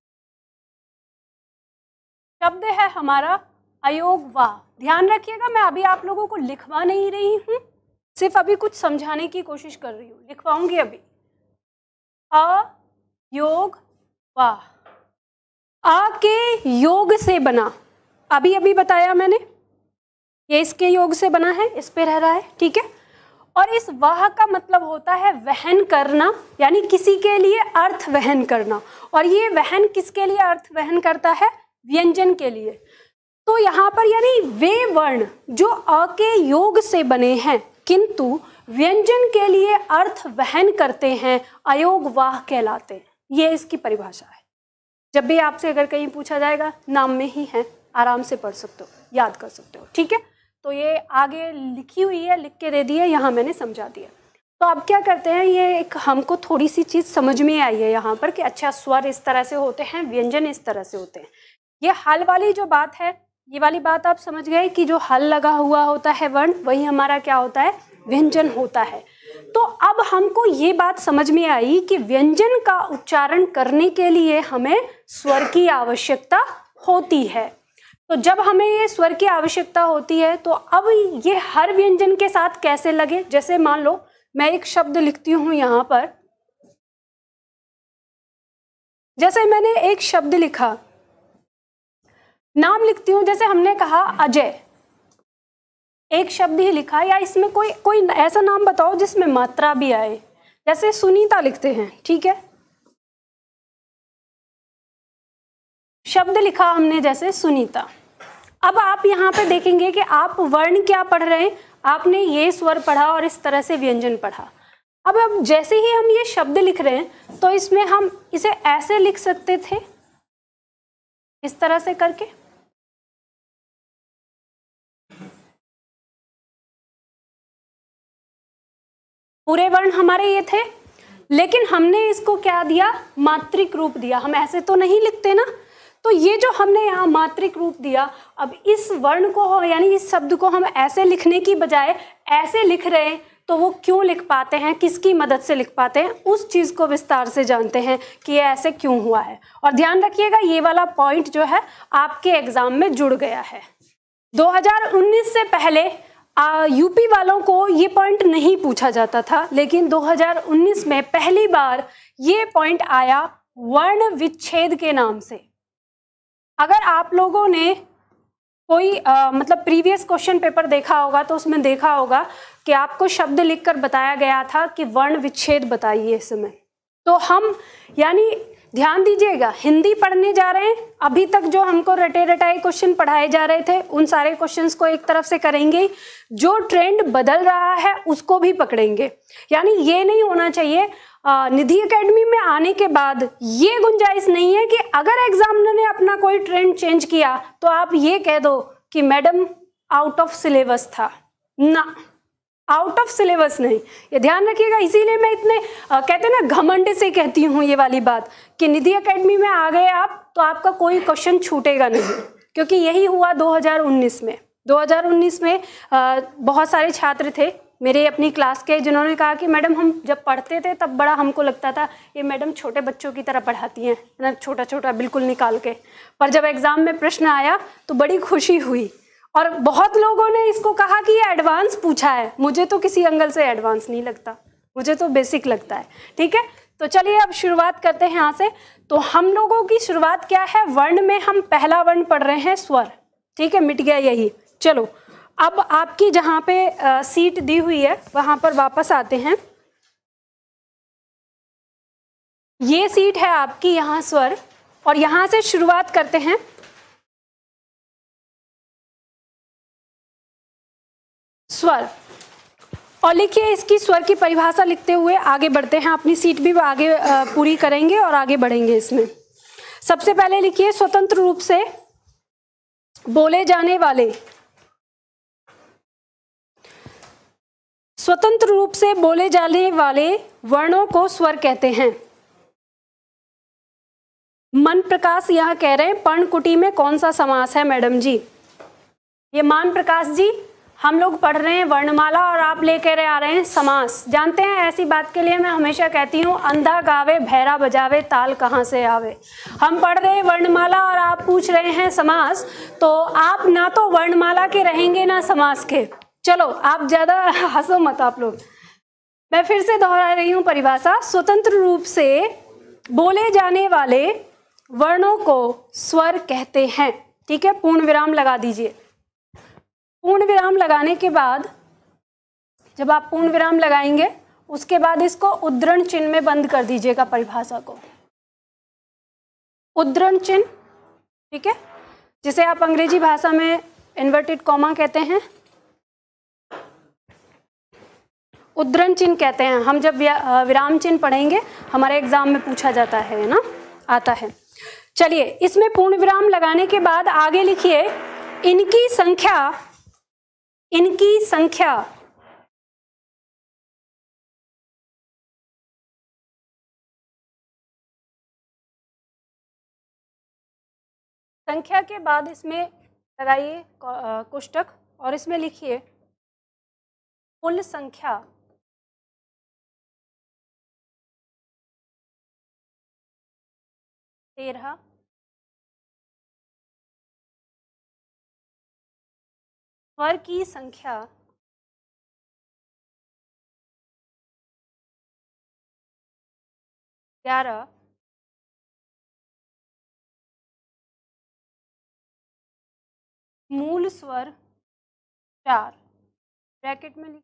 शब्द है हमारा अयोग अयोगवा ध्यान रखिएगा मैं अभी आप लोगों को लिखवा नहीं रही हूँ सिर्फ अभी कुछ समझाने की कोशिश कर रही हूँ लिखवाऊंगी अभी अयोग वाह आ के योग से बना अभी अभी बताया मैंने ये इसके योग से बना है इस पे रह रहा है ठीक है और इस वाह का मतलब होता है वहन करना यानी किसी के लिए अर्थ वहन करना और ये वहन किसके लिए अर्थ वहन करता है व्यंजन के लिए तो यहाँ पर यानी वे वर्ण जो अ के योग से बने हैं किंतु व्यंजन के लिए अर्थ वहन करते हैं अयोग वाह कहलाते हैं ये इसकी परिभाषा है जब भी आपसे अगर कहीं पूछा जाएगा नाम में ही है आराम से पढ़ सकते हो याद कर सकते हो ठीक है तो ये आगे लिखी हुई है लिख के दे दी है यहाँ मैंने समझा दिया तो अब क्या करते हैं ये एक हमको थोड़ी सी चीज़ समझ में आई है यहाँ पर कि अच्छा स्वर इस तरह से होते हैं व्यंजन इस तरह से होते हैं ये हल वाली जो बात है ये वाली बात आप समझ गए कि जो हल लगा हुआ होता है वर्ण वही हमारा क्या होता है व्यंजन होता है तो अब हमको ये बात समझ में आई कि व्यंजन का उच्चारण करने के लिए हमें स्वर की आवश्यकता होती है तो जब हमें ये स्वर की आवश्यकता होती है तो अब ये हर व्यंजन के साथ कैसे लगे जैसे मान लो मैं एक शब्द लिखती हूं यहां पर जैसे मैंने एक शब्द लिखा नाम लिखती हूं जैसे हमने कहा अजय एक शब्द ही लिखा या इसमें कोई कोई ऐसा नाम बताओ जिसमें मात्रा भी आए जैसे सुनीता लिखते हैं ठीक है शब्द लिखा हमने जैसे सुनीता अब आप यहाँ पे देखेंगे कि आप वर्ण क्या पढ़ रहे हैं आपने ये स्वर पढ़ा और इस तरह से व्यंजन पढ़ा अब अब जैसे ही हम ये शब्द लिख रहे हैं तो इसमें हम इसे ऐसे लिख सकते थे इस तरह से करके पूरे वर्ण हमारे ये थे लेकिन हमने इसको क्या दिया मात्रिक रूप दिया हम ऐसे तो नहीं लिखते ना तो ये जो हमने यहाँ मात्रिक रूप दिया अब इस वर्ण को यानी इस शब्द को हम ऐसे लिखने की बजाय ऐसे लिख रहे हैं तो वो क्यों लिख पाते हैं किसकी मदद से लिख पाते हैं उस चीज़ को विस्तार से जानते हैं कि ये ऐसे क्यों हुआ है और ध्यान रखिएगा ये वाला पॉइंट जो है आपके एग्ज़ाम में जुड़ गया है 2019 से पहले यूपी वालों को ये पॉइंट नहीं पूछा जाता था लेकिन 2019 में पहली बार ये पॉइंट आया वर्ण विच्छेद के नाम से अगर आप लोगों ने कोई आ, मतलब प्रीवियस क्वेश्चन पेपर देखा होगा तो उसमें देखा होगा कि आपको शब्द लिखकर बताया गया था कि वर्ण विच्छेद बताइए इस समय तो हम यानी ध्यान दीजिएगा हिंदी पढ़ने जा रहे हैं अभी तक जो हमको रटे रटाए क्वेश्चन पढ़ाए जा रहे थे उन सारे क्वेश्चंस को एक तरफ से करेंगे जो ट्रेंड बदल रहा है उसको भी पकड़ेंगे यानी ये नहीं होना चाहिए निधि एकेडमी में आने के बाद ये गुंजाइश नहीं है कि अगर एग्जामिनर ने अपना कोई ट्रेंड चेंज किया तो आप ये कह दो कि मैडम आउट ऑफ सिलेबस था ना आउट ऑफ सिलेबस नहीं ये ध्यान रखिएगा इसीलिए मैं इतने आ, कहते हैं ना घमंड से कहती हूँ ये वाली बात कि निधि एकेडमी में आ गए आप तो आपका कोई क्वेश्चन छूटेगा नहीं क्योंकि यही हुआ 2019 में 2019 में आ, बहुत सारे छात्र थे मेरे अपनी क्लास के जिन्होंने कहा कि मैडम हम जब पढ़ते थे तब बड़ा हमको लगता था ये मैडम छोटे बच्चों की तरह पढ़ाती हैं ना छोटा छोटा बिल्कुल निकाल के पर जब एग्ज़ाम में प्रश्न आया तो बड़ी खुशी हुई और बहुत लोगों ने इसको कहा कि ये एडवांस पूछा है मुझे तो किसी एंगल से एडवांस नहीं लगता मुझे तो बेसिक लगता है ठीक है तो चलिए अब शुरुआत करते हैं यहाँ से तो हम लोगों की शुरुआत क्या है वर्ण में हम पहला वर्ण पढ़ रहे हैं स्वर ठीक है मिट गया यही चलो अब आपकी जहाँ पे सीट दी हुई है वहाँ पर वापस आते हैं ये सीट है आपकी यहाँ स्वर और यहाँ से शुरुआत करते हैं स्वर और लिखिए इसकी स्वर की परिभाषा लिखते हुए आगे बढ़ते हैं अपनी सीट भी आगे पूरी करेंगे और आगे बढ़ेंगे इसमें सबसे पहले लिखिए स्वतंत्र रूप से बोले जाने वाले स्वतंत्र रूप से बोले जाने वाले वर्णों को स्वर कहते हैं मन प्रकाश यह कह रहे हैं पर्णकुटी में कौन सा समास है मैडम जी ये मान प्रकाश जी हम लोग पढ़ रहे हैं वर्णमाला और आप ले कर आ रहे हैं समास जानते हैं ऐसी बात के लिए मैं हमेशा कहती हूँ अंधा गावे भैरा बजावे ताल कहाँ से आवे हम पढ़ रहे हैं वर्णमाला और आप पूछ रहे हैं समास तो आप ना तो वर्णमाला के रहेंगे ना समास के चलो आप ज़्यादा हंसो मत आप लोग मैं फिर से दोहरा रही हूँ परिभाषा स्वतंत्र रूप से बोले जाने वाले वर्णों को स्वर कहते हैं ठीक है पूर्ण विराम लगा दीजिए पूर्ण विराम लगाने के बाद जब आप पूर्ण विराम लगाएंगे उसके बाद इसको उद्धरण चिन्ह में बंद कर दीजिएगा परिभाषा को उद्धरण चिन्ह ठीक है जिसे आप अंग्रेजी भाषा में इन्वर्टेड कॉमा कहते हैं उद्रण चिन्ह कहते हैं हम जब विराम चिन्ह पढ़ेंगे हमारे एग्जाम में पूछा जाता है ना आता है चलिए इसमें पूर्ण विराम लगाने के बाद आगे लिखिए इनकी संख्या इनकी संख्या संख्या के बाद इसमें लगाइए कुष्टक और इसमें लिखिए कुल संख्या तेरह स्वर की संख्या ग्यारह मूल स्वर चार ब्रैकेट में लिख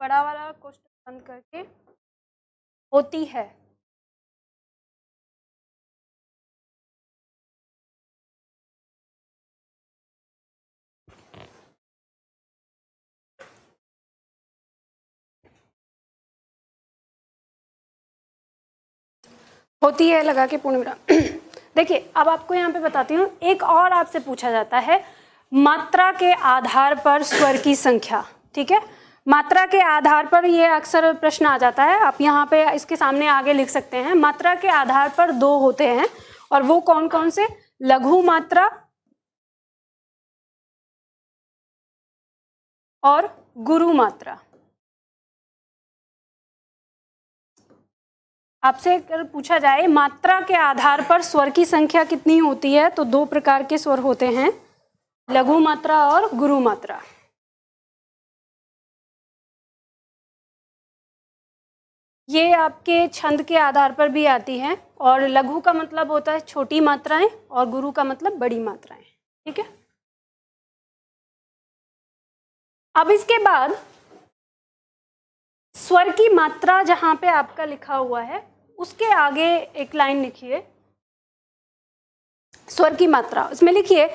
बड़ा वाला क्वेश्चन बंद करके होती है होती है लगा के पूर्ण विराम देखिए अब आपको यहाँ पे बताती हूँ एक और आपसे पूछा जाता है मात्रा के आधार पर स्वर की संख्या ठीक है मात्रा के आधार पर ये अक्सर प्रश्न आ जाता है आप यहाँ पे इसके सामने आगे लिख सकते हैं मात्रा के आधार पर दो होते हैं और वो कौन कौन से लघु मात्रा और गुरु मात्रा आपसे अगर पूछा जाए मात्रा के आधार पर स्वर की संख्या कितनी होती है तो दो प्रकार के स्वर होते हैं लघु मात्रा और गुरु मात्रा ये आपके छंद के आधार पर भी आती हैं और लघु का मतलब होता है छोटी मात्राएं और गुरु का मतलब बड़ी मात्राएं ठीक है अब इसके बाद स्वर की मात्रा जहां पे आपका लिखा हुआ है उसके आगे एक लाइन लिखिए स्वर की मात्रा उसमें लिखिए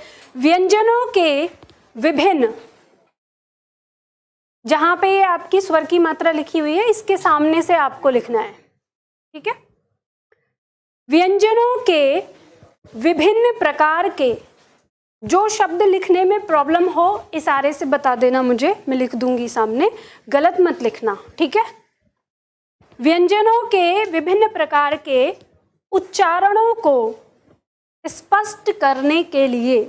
व्यंजनों के विभिन्न जहाँ पे ये आपकी स्वर की मात्रा लिखी हुई है इसके सामने से आपको लिखना है ठीक है व्यंजनों के विभिन्न प्रकार के जो शब्द लिखने में प्रॉब्लम हो इशारे से बता देना मुझे मैं लिख दूंगी सामने गलत मत लिखना ठीक है व्यंजनों के विभिन्न प्रकार के उच्चारणों को स्पष्ट करने के लिए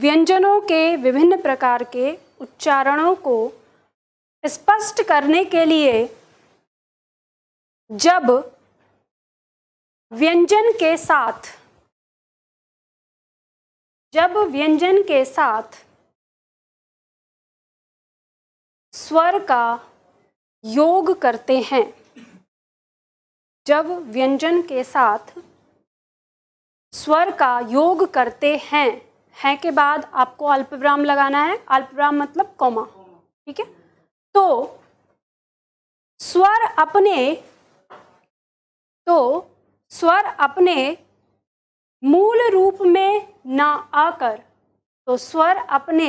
व्यंजनों के विभिन्न प्रकार के उच्चारणों को स्पष्ट करने के लिए जब व्यंजन के साथ जब व्यंजन के साथ स्वर का योग करते हैं जब व्यंजन के साथ स्वर का योग करते हैं है के बाद आपको अल्पविराम लगाना है अल्पविराम मतलब कौमा ठीक है तो स्वर अपने तो स्वर अपने मूल रूप में ना आकर तो स्वर अपने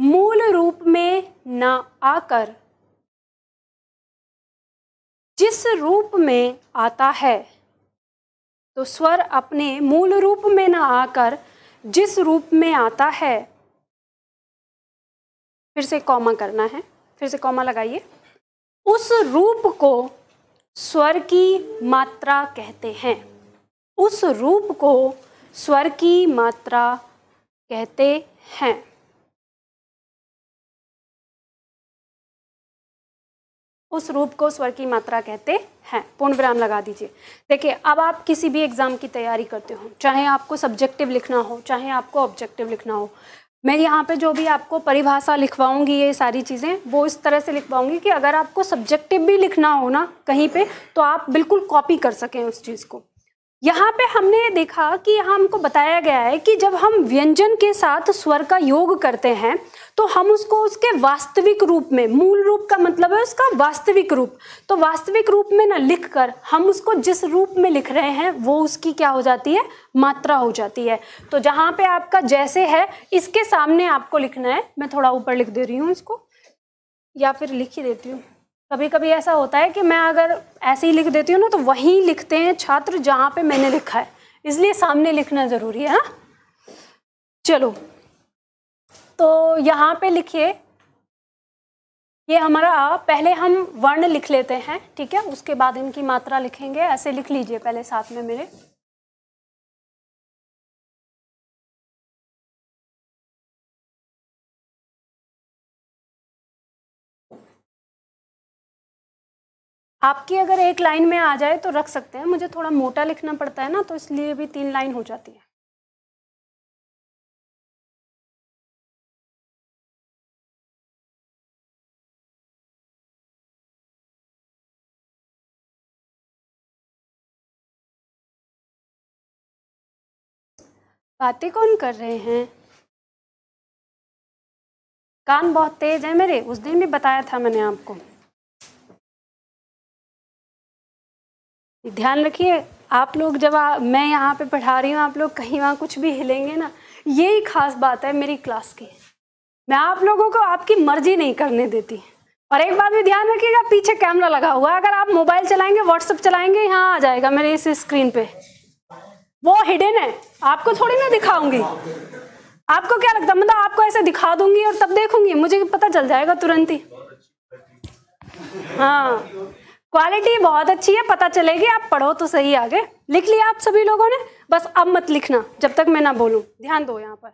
मूल रूप में ना आकर जिस रूप में आता है तो स्वर अपने मूल रूप में न आकर जिस रूप में आता है फिर से कॉमा करना है फिर से कॉमा लगाइए उस रूप को स्वर की मात्रा कहते हैं उस रूप को स्वर की मात्रा कहते हैं उस रूप को स्वर की मात्रा कहते हैं पूर्ण विराम लगा दीजिए देखिए अब आप किसी भी एग्ज़ाम की तैयारी करते हो चाहे आपको सब्जेक्टिव लिखना हो चाहे आपको ऑब्जेक्टिव लिखना हो मैं यहाँ पे जो भी आपको परिभाषा लिखवाऊंगी ये सारी चीज़ें वो इस तरह से लिखवाऊंगी कि अगर आपको सब्जेक्टिव भी लिखना हो ना कहीं पे तो आप बिल्कुल कॉपी कर सकें उस चीज़ को यहाँ पे हमने देखा कि यहाँ हमको बताया गया है कि जब हम व्यंजन के साथ स्वर का योग करते हैं तो हम उसको उसके वास्तविक रूप में मूल रूप का मतलब है उसका वास्तविक रूप तो वास्तविक रूप में ना लिख कर हम उसको जिस रूप में लिख रहे हैं वो उसकी क्या हो जाती है मात्रा हो जाती है तो जहाँ पे आपका जैसे है इसके सामने आपको लिखना है मैं थोड़ा ऊपर लिख दे रही हूँ इसको या फिर लिख ही देती हूँ कभी कभी ऐसा होता है कि मैं अगर ऐसे ही लिख देती हूँ ना तो वहीं लिखते हैं छात्र जहाँ पे मैंने लिखा है इसलिए सामने लिखना ज़रूरी है हाँ चलो तो यहाँ पे लिखिए ये हमारा पहले हम वर्ण लिख लेते हैं ठीक है उसके बाद इनकी मात्रा लिखेंगे ऐसे लिख लीजिए पहले साथ में मेरे आपकी अगर एक लाइन में आ जाए तो रख सकते हैं मुझे थोड़ा मोटा लिखना पड़ता है ना तो इसलिए भी तीन लाइन हो जाती है बातें कौन कर रहे हैं कान बहुत तेज है मेरे उस दिन भी बताया था मैंने आपको ध्यान रखिए आप लोग जब आ, मैं यहाँ पे पढ़ा रही हूँ आप लोग कहीं वहाँ कुछ भी हिलेंगे ना यही खास बात है मेरी क्लास की मैं आप लोगों को आपकी मर्जी नहीं करने देती और एक बात भी ध्यान रखिएगा पीछे कैमरा लगा हुआ है अगर आप मोबाइल चलाएंगे व्हाट्सअप चलाएंगे यहाँ आ जाएगा मेरे इस स्क्रीन पे वो हिडन है आपको थोड़ी मैं दिखाऊंगी आपको क्या लगता मतलब आपको ऐसे दिखा दूंगी और तब देखूंगी मुझे पता चल जाएगा तुरंत ही हाँ क्वालिटी बहुत अच्छी है पता चलेगी आप पढ़ो तो सही आगे लिख लिया आप सभी लोगों ने बस अब मत लिखना जब तक मैं ना बोलूं ध्यान दो यहाँ पर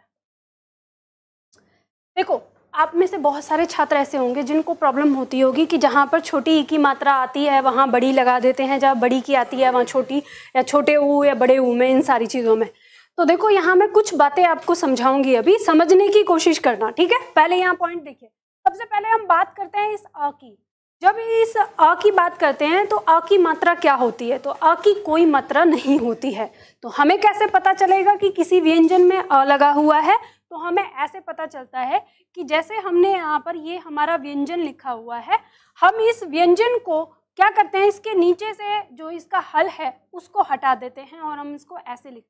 देखो आप में से बहुत सारे छात्र ऐसे होंगे जिनको प्रॉब्लम होती होगी कि जहाँ पर छोटी ई की मात्रा आती है वहाँ बड़ी लगा देते हैं जहाँ बड़ी की आती है वहाँ छोटी या छोटे ऊ या बड़े ऊ में इन सारी चीज़ों में तो देखो यहाँ मैं कुछ बातें आपको समझाऊंगी अभी समझने की कोशिश करना ठीक है पहले यहाँ पॉइंट देखिए सबसे पहले हम बात करते हैं इस अ की जब इस अ की बात करते हैं तो अ की मात्रा क्या होती है तो अ की कोई मात्रा नहीं होती है तो हमें कैसे पता चलेगा कि किसी व्यंजन में अ लगा हुआ है तो हमें ऐसे पता चलता है कि जैसे हमने यहाँ पर ये हमारा व्यंजन लिखा हुआ है हम इस व्यंजन को क्या करते हैं इसके नीचे से जो इसका हल है उसको हटा देते हैं और हम इसको ऐसे लिख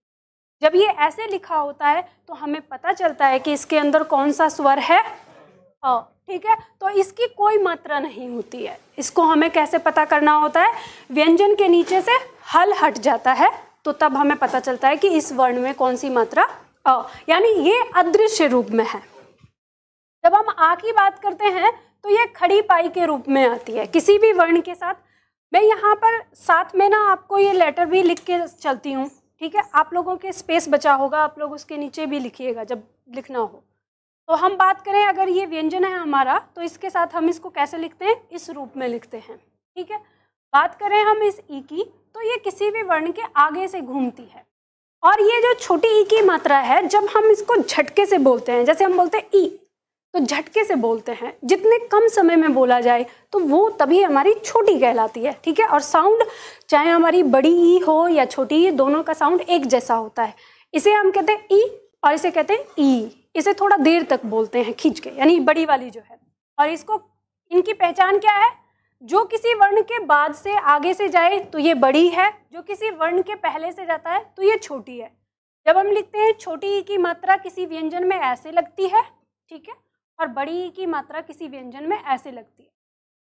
जब ये ऐसे लिखा होता है तो हमें पता चलता है कि इसके अंदर कौन सा स्वर है हाँ, ठीक है तो इसकी कोई मात्रा नहीं होती है इसको हमें कैसे पता करना होता है व्यंजन के नीचे से हल हट जाता है तो तब हमें पता चलता है कि इस वर्ण में कौन सी मात्रा अ यानी ये अदृश्य रूप में है जब हम आ की बात करते हैं तो ये खड़ी पाई के रूप में आती है किसी भी वर्ण के साथ मैं यहाँ पर साथ में ना आपको ये लेटर भी लिख के चलती हूँ ठीक है आप लोगों के स्पेस बचा होगा आप लोग उसके नीचे भी लिखिएगा जब लिखना हो तो हम बात करें अगर ये व्यंजन है हमारा तो इसके साथ हम इसको कैसे लिखते हैं इस रूप में लिखते हैं ठीक है बात करें हम इस ई की तो ये किसी भी वर्ण के आगे से घूमती है और ये जो छोटी ई की मात्रा है जब हम इसको झटके से बोलते हैं जैसे हम बोलते हैं ई तो झटके से बोलते हैं जितने कम समय में बोला जाए तो वो तभी हमारी छोटी कहलाती है ठीक है और साउंड चाहे हमारी बड़ी ई हो या छोटी ई दोनों का साउंड एक जैसा होता है इसे हम कहते हैं ई और इसे कहते हैं ई इसे थोड़ा देर तक बोलते हैं खींच के यानी बड़ी वाली जो है और इसको इनकी पहचान क्या है जो किसी वर्ण के बाद से आगे से जाए तो ये बड़ी है जो किसी वर्ण के पहले से जाता है तो ये छोटी है जब हम लिखते हैं छोटी की मात्रा किसी व्यंजन में ऐसे लगती है ठीक है और बड़ी की मात्रा किसी व्यंजन में ऐसे लगती है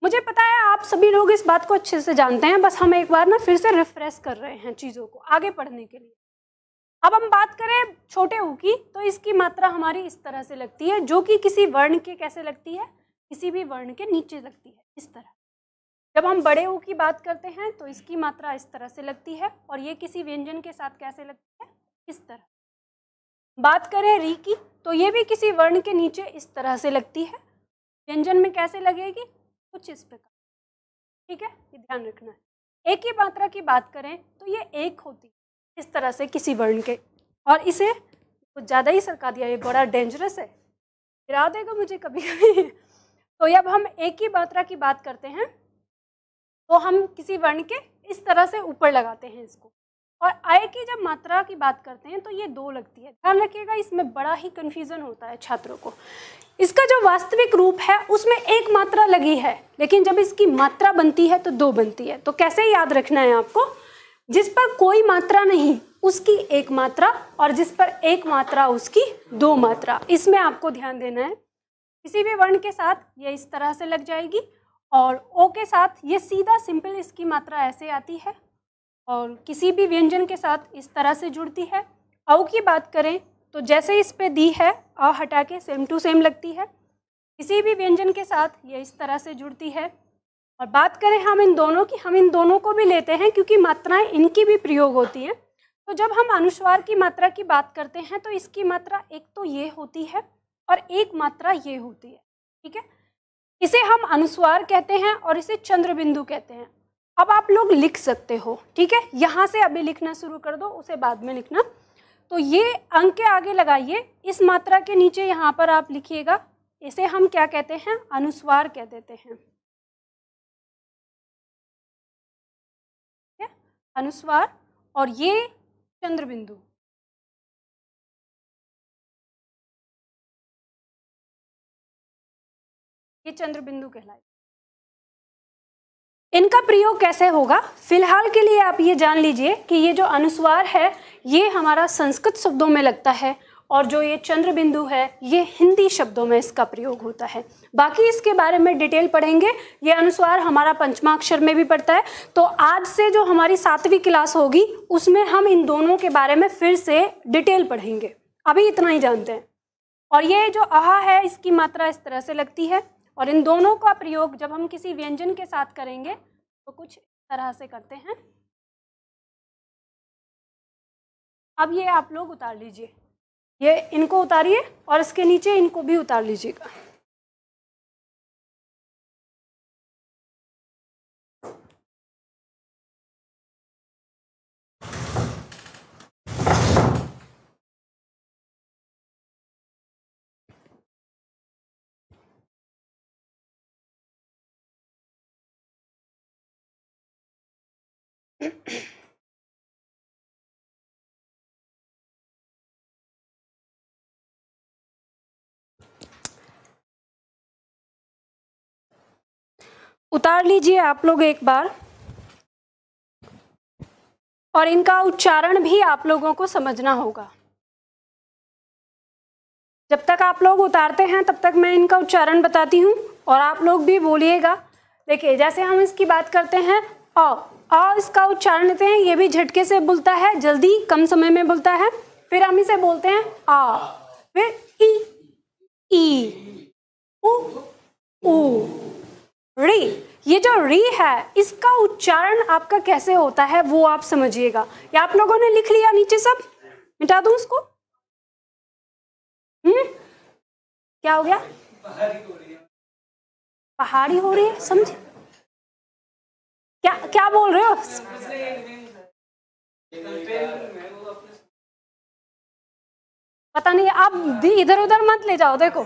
मुझे पता है आप सभी लोग इस बात को अच्छे से जानते हैं बस हम एक बार ना फिर से रिफ्रेश कर रहे हैं चीज़ों को आगे पढ़ने के लिए अब हम बात करें छोटे ऊ की तो इसकी मात्रा हमारी इस तरह से लगती है जो कि किसी वर्ण के कैसे लगती है किसी भी वर्ण के नीचे लगती है इस तरह जब हम बड़े ऊ की बात करते हैं तो इसकी मात्रा इस तरह से लगती है और ये किसी व्यंजन के साथ कैसे लगती है इस तरह बात करें री की तो ये भी किसी वर्ण के नीचे इस तरह से लगती है व्यंजन में कैसे लगेगी कुछ इस प्रकार ठीक है ये ध्यान रखना है एक ही मात्रा की बात करें तो ये एक होती है इस तरह से किसी वर्ण के और इसे कुछ ज़्यादा ही सरका दिया ये बड़ा डेंजरस है गिरा देगा मुझे कभी कभी तो जब हम एक ही मात्रा की बात करते हैं तो हम किसी वर्ण के इस तरह से ऊपर लगाते हैं इसको और आय की जब मात्रा की बात करते हैं तो ये दो लगती है ध्यान रखिएगा इसमें बड़ा ही कन्फ्यूज़न होता है छात्रों को इसका जो वास्तविक रूप है उसमें एक मात्रा लगी है लेकिन जब इसकी मात्रा बनती है तो दो बनती है तो कैसे याद रखना है आपको जिस पर कोई मात्रा नहीं उसकी एक मात्रा और जिस पर एक मात्रा उसकी दो मात्रा इसमें आपको ध्यान देना है किसी भी वर्ण के साथ ये इस तरह से लग जाएगी और ओ के साथ ये सीधा सिंपल इसकी मात्रा ऐसे आती है और किसी भी व्यंजन के साथ इस तरह से जुड़ती है औ की बात करें तो जैसे इस पे दी है अ हटा के सेम टू सेम लगती है किसी भी व्यंजन के साथ ये इस तरह से जुड़ती है और बात करें हम इन दोनों की हम इन दोनों को भी लेते हैं क्योंकि मात्राएं इनकी भी प्रयोग होती हैं तो जब हम अनुस्वार की मात्रा की बात करते हैं तो इसकी मात्रा एक तो ये होती है और एक मात्रा ये होती है ठीक है इसे हम अनुस्वार कहते हैं और इसे चंद्रबिंदु कहते हैं अब आप लोग लिख सकते हो ठीक है यहाँ से अभी लिखना शुरू कर दो उसे बाद में लिखना तो ये अंक के आगे लगाइए इस मात्रा के नीचे यहाँ पर आप लिखिएगा इसे हम क्या कहते हैं अनुस्वार कह देते हैं अनुस्वार और ये चंद्रबिंदु ये चंद्रबिंदु कहलाए इनका प्रयोग कैसे होगा फिलहाल के लिए आप ये जान लीजिए कि ये जो अनुस्वार है ये हमारा संस्कृत शब्दों में लगता है और जो ये चंद्र बिंदु है ये हिंदी शब्दों में इसका प्रयोग होता है बाकी इसके बारे में डिटेल पढ़ेंगे ये अनुस्वार हमारा पंचमाक्षर में भी पड़ता है तो आज से जो हमारी सातवीं क्लास होगी उसमें हम इन दोनों के बारे में फिर से डिटेल पढ़ेंगे अभी इतना ही जानते हैं और ये जो अहा है इसकी मात्रा इस तरह से लगती है और इन दोनों का प्रयोग जब हम किसी व्यंजन के साथ करेंगे तो कुछ तरह से करते हैं अब ये आप लोग उतार लीजिए ये इनको उतारिए और इसके नीचे इनको भी उतार लीजिएगा उतार लीजिए आप लोग एक बार और इनका उच्चारण भी आप लोगों को समझना होगा जब तक आप लोग उतारते हैं तब तक मैं इनका उच्चारण बताती हूँ और आप लोग भी बोलिएगा देखिए जैसे हम इसकी बात करते हैं अ अ इसका उच्चारण लेते हैं ये भी झटके से बोलता है जल्दी कम समय में बोलता है फिर हम इसे बोलते हैं आ फिर ई ई उ री ये जो री है इसका उच्चारण आपका कैसे होता है वो आप समझिएगा या आप लोगों ने लिख लिया नीचे सब मिटा दू उसको हम्म क्या हो गया पहाड़ी हो रही है समझ क्या क्या बोल रहे हो पता नहीं आप इधर उधर मत ले जाओ देखो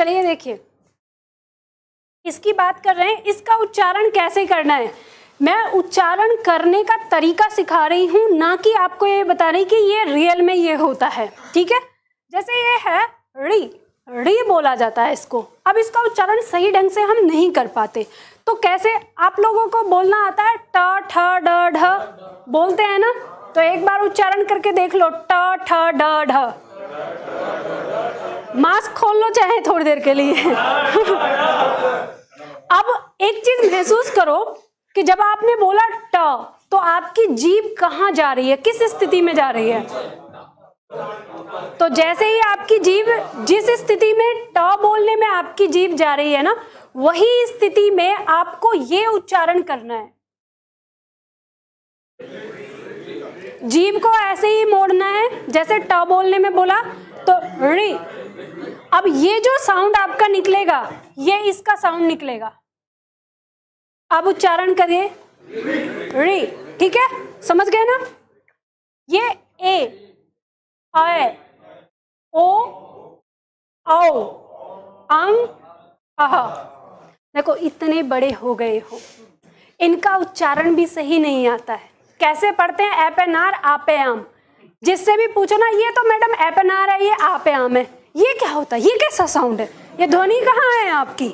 चलिए देखिए इसकी बात कर रहे हैं इसका उच्चारण कैसे करना है मैं उच्चारण करने का तरीका सिखा रही हूं ना कि आपको ये बता रही कि ये रियल में ये होता है ठीक है जैसे ये है री री बोला जाता है इसको अब इसका उच्चारण सही ढंग से हम नहीं कर पाते तो कैसे आप लोगों को बोलना आता है ट ठ ड ढ बोलते हैं ना तो एक बार उच्चारण करके देख लो ट ठ ड ढ मास्क खोल लो चाहे थोड़ी देर के लिए अब एक चीज महसूस करो कि जब आपने बोला ट तो आपकी जीभ कहाँ जा रही है किस स्थिति में जा रही है तो जैसे ही आपकी जीभ जिस स्थिति में ट बोलने में आपकी जीभ जा रही है ना वही स्थिति में आपको ये उच्चारण करना है जीभ को ऐसे ही मोड़ना है जैसे ट बोलने में बोला तो री अब ये जो साउंड आपका निकलेगा ये इसका साउंड निकलेगा अब उच्चारण करिए री ठीक है समझ गए ना ये ए आए, ओ औ अंग अह देखो इतने बड़े हो गए हो इनका उच्चारण भी सही नहीं आता है कैसे पढ़ते हैं एपेनार आम जिससे भी पूछो ना ये तो मैडम एपेनार है ये आम है ये क्या होता है ये कैसा साउंड है ये ध्वनि कहाँ है आपकी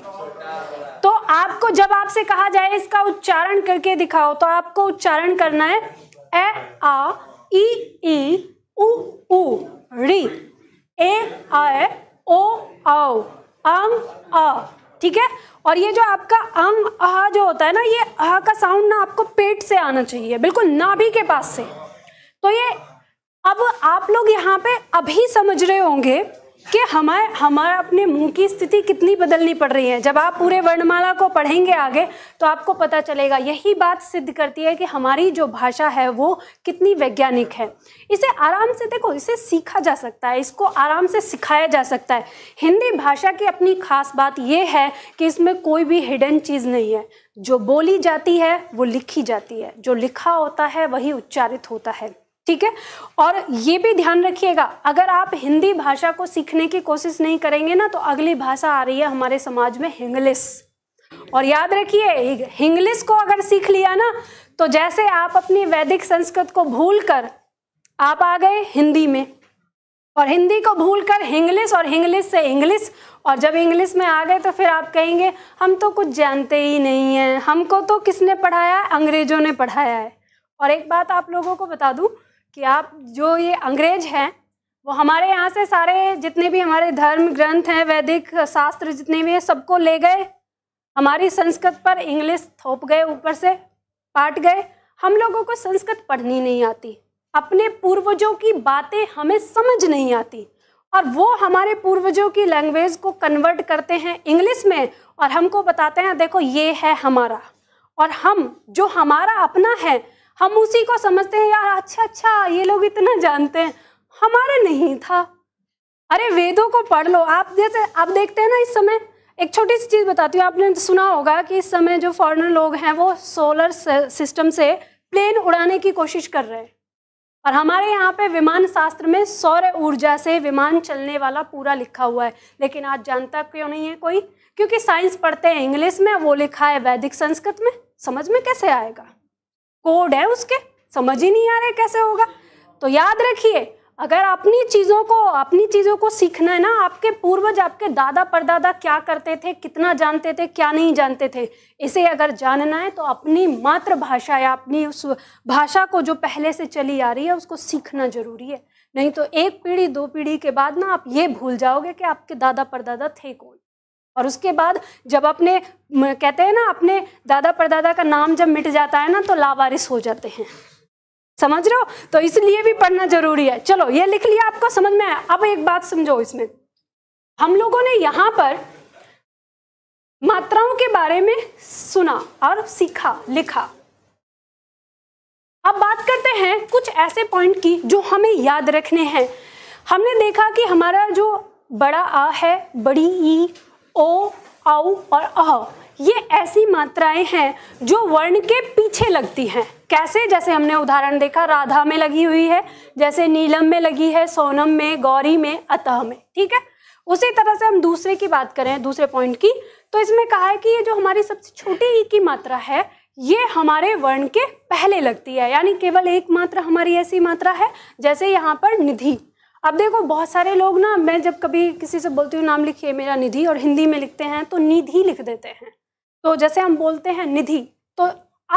तो आपको जब आपसे कहा जाए इसका उच्चारण करके दिखाओ तो आपको उच्चारण करना है ए आ ई ई उ उ री ए आ ओ आओ अम अं, आ ठीक है और ये जो आपका अम अं, अह जो होता है ना ये अह का साउंड ना आपको पेट से आना चाहिए बिल्कुल नाभि के पास से तो ये अब आप लोग यहाँ पे अभी समझ रहे होंगे कि हमारे हमारा अपने मुंह की स्थिति कितनी बदलनी पड़ रही है जब आप पूरे वर्णमाला को पढ़ेंगे आगे तो आपको पता चलेगा यही बात सिद्ध करती है कि हमारी जो भाषा है वो कितनी वैज्ञानिक है इसे आराम से देखो इसे सीखा जा सकता है इसको आराम से सिखाया जा सकता है हिंदी भाषा की अपनी खास बात यह है कि इसमें कोई भी हिडन चीज़ नहीं है जो बोली जाती है वो लिखी जाती है जो लिखा होता है वही उच्चारित होता है ठीक है और ये भी ध्यान रखिएगा अगर आप हिंदी भाषा को सीखने की कोशिश नहीं करेंगे ना तो अगली भाषा आ रही है हमारे समाज में हिंग्लिस और याद रखिए हिंग्लिस को अगर सीख लिया ना तो जैसे आप अपनी वैदिक संस्कृत को भूल कर आप आ गए हिंदी में और हिंदी को भूल कर हिंग्लिश और हिंग्लिश से इंग्लिश और जब इंग्लिश में आ गए तो फिर आप कहेंगे हम तो कुछ जानते ही नहीं हैं हमको तो किसने पढ़ाया अंग्रेजों ने पढ़ाया है और एक बात आप लोगों को बता दूं कि आप जो ये अंग्रेज हैं वो हमारे यहाँ से सारे जितने भी हमारे धर्म ग्रंथ हैं वैदिक शास्त्र जितने भी हैं सबको ले गए हमारी संस्कृत पर इंग्लिश थोप गए ऊपर से पाट गए हम लोगों को संस्कृत पढ़नी नहीं आती अपने पूर्वजों की बातें हमें समझ नहीं आती और वो हमारे पूर्वजों की लैंग्वेज को कन्वर्ट करते हैं इंग्लिश में और हमको बताते हैं देखो ये है हमारा और हम जो हमारा अपना है हम उसी को समझते हैं यार अच्छा अच्छा ये लोग इतना जानते हैं हमारा नहीं था अरे वेदों को पढ़ लो आप जैसे आप देखते हैं ना इस समय एक छोटी सी चीज़ बताती हूँ आपने तो सुना होगा कि इस समय जो फॉरेनर लोग हैं वो सोलर सिस्टम से प्लेन उड़ाने की कोशिश कर रहे हैं और हमारे यहाँ पे विमान शास्त्र में सौर ऊर्जा से विमान चलने वाला पूरा लिखा हुआ है लेकिन आज जानता क्यों नहीं है कोई क्योंकि साइंस पढ़ते हैं इंग्लिश में वो लिखा है वैदिक संस्कृत में समझ में कैसे आएगा कोड है उसके समझ ही नहीं आ रहे कैसे होगा तो याद रखिए अगर अपनी चीज़ों को अपनी चीज़ों को सीखना है ना आपके पूर्वज आपके दादा परदादा क्या करते थे कितना जानते थे क्या नहीं जानते थे इसे अगर जानना है तो अपनी मातृभाषा या अपनी उस भाषा को जो पहले से चली आ रही है उसको सीखना जरूरी है नहीं तो एक पीढ़ी दो पीढ़ी के बाद ना आप ये भूल जाओगे कि आपके दादा परदादा थे कौन और उसके बाद जब अपने कहते हैं ना अपने दादा परदादा का नाम जब मिट जाता है ना तो लावारिस हो जाते हैं समझ रहे हो तो इसलिए भी पढ़ना जरूरी है चलो ये लिख लिया आपको समझ में आया अब एक बात समझो इसमें हम लोगों ने यहाँ पर मात्राओं के बारे में सुना और सीखा लिखा अब बात करते हैं कुछ ऐसे पॉइंट की जो हमें याद रखने हैं हमने देखा कि हमारा जो बड़ा आ है बड़ी ई ओ औ और अह ये ऐसी मात्राएं हैं जो वर्ण के पीछे लगती हैं कैसे जैसे हमने उदाहरण देखा राधा में लगी हुई है जैसे नीलम में लगी है सोनम में गौरी में अतः में ठीक है उसी तरह से हम दूसरे की बात करें दूसरे पॉइंट की तो इसमें कहा है कि ये जो हमारी सबसे छोटी ई की मात्रा है ये हमारे वर्ण के पहले लगती है यानी केवल एक मात्रा हमारी ऐसी मात्रा है जैसे यहाँ पर निधि अब देखो बहुत सारे लोग ना मैं जब कभी किसी से बोलती हूँ नाम लिखिए मेरा निधि और हिंदी में लिखते हैं तो निधि लिख देते हैं तो जैसे हम बोलते हैं निधि तो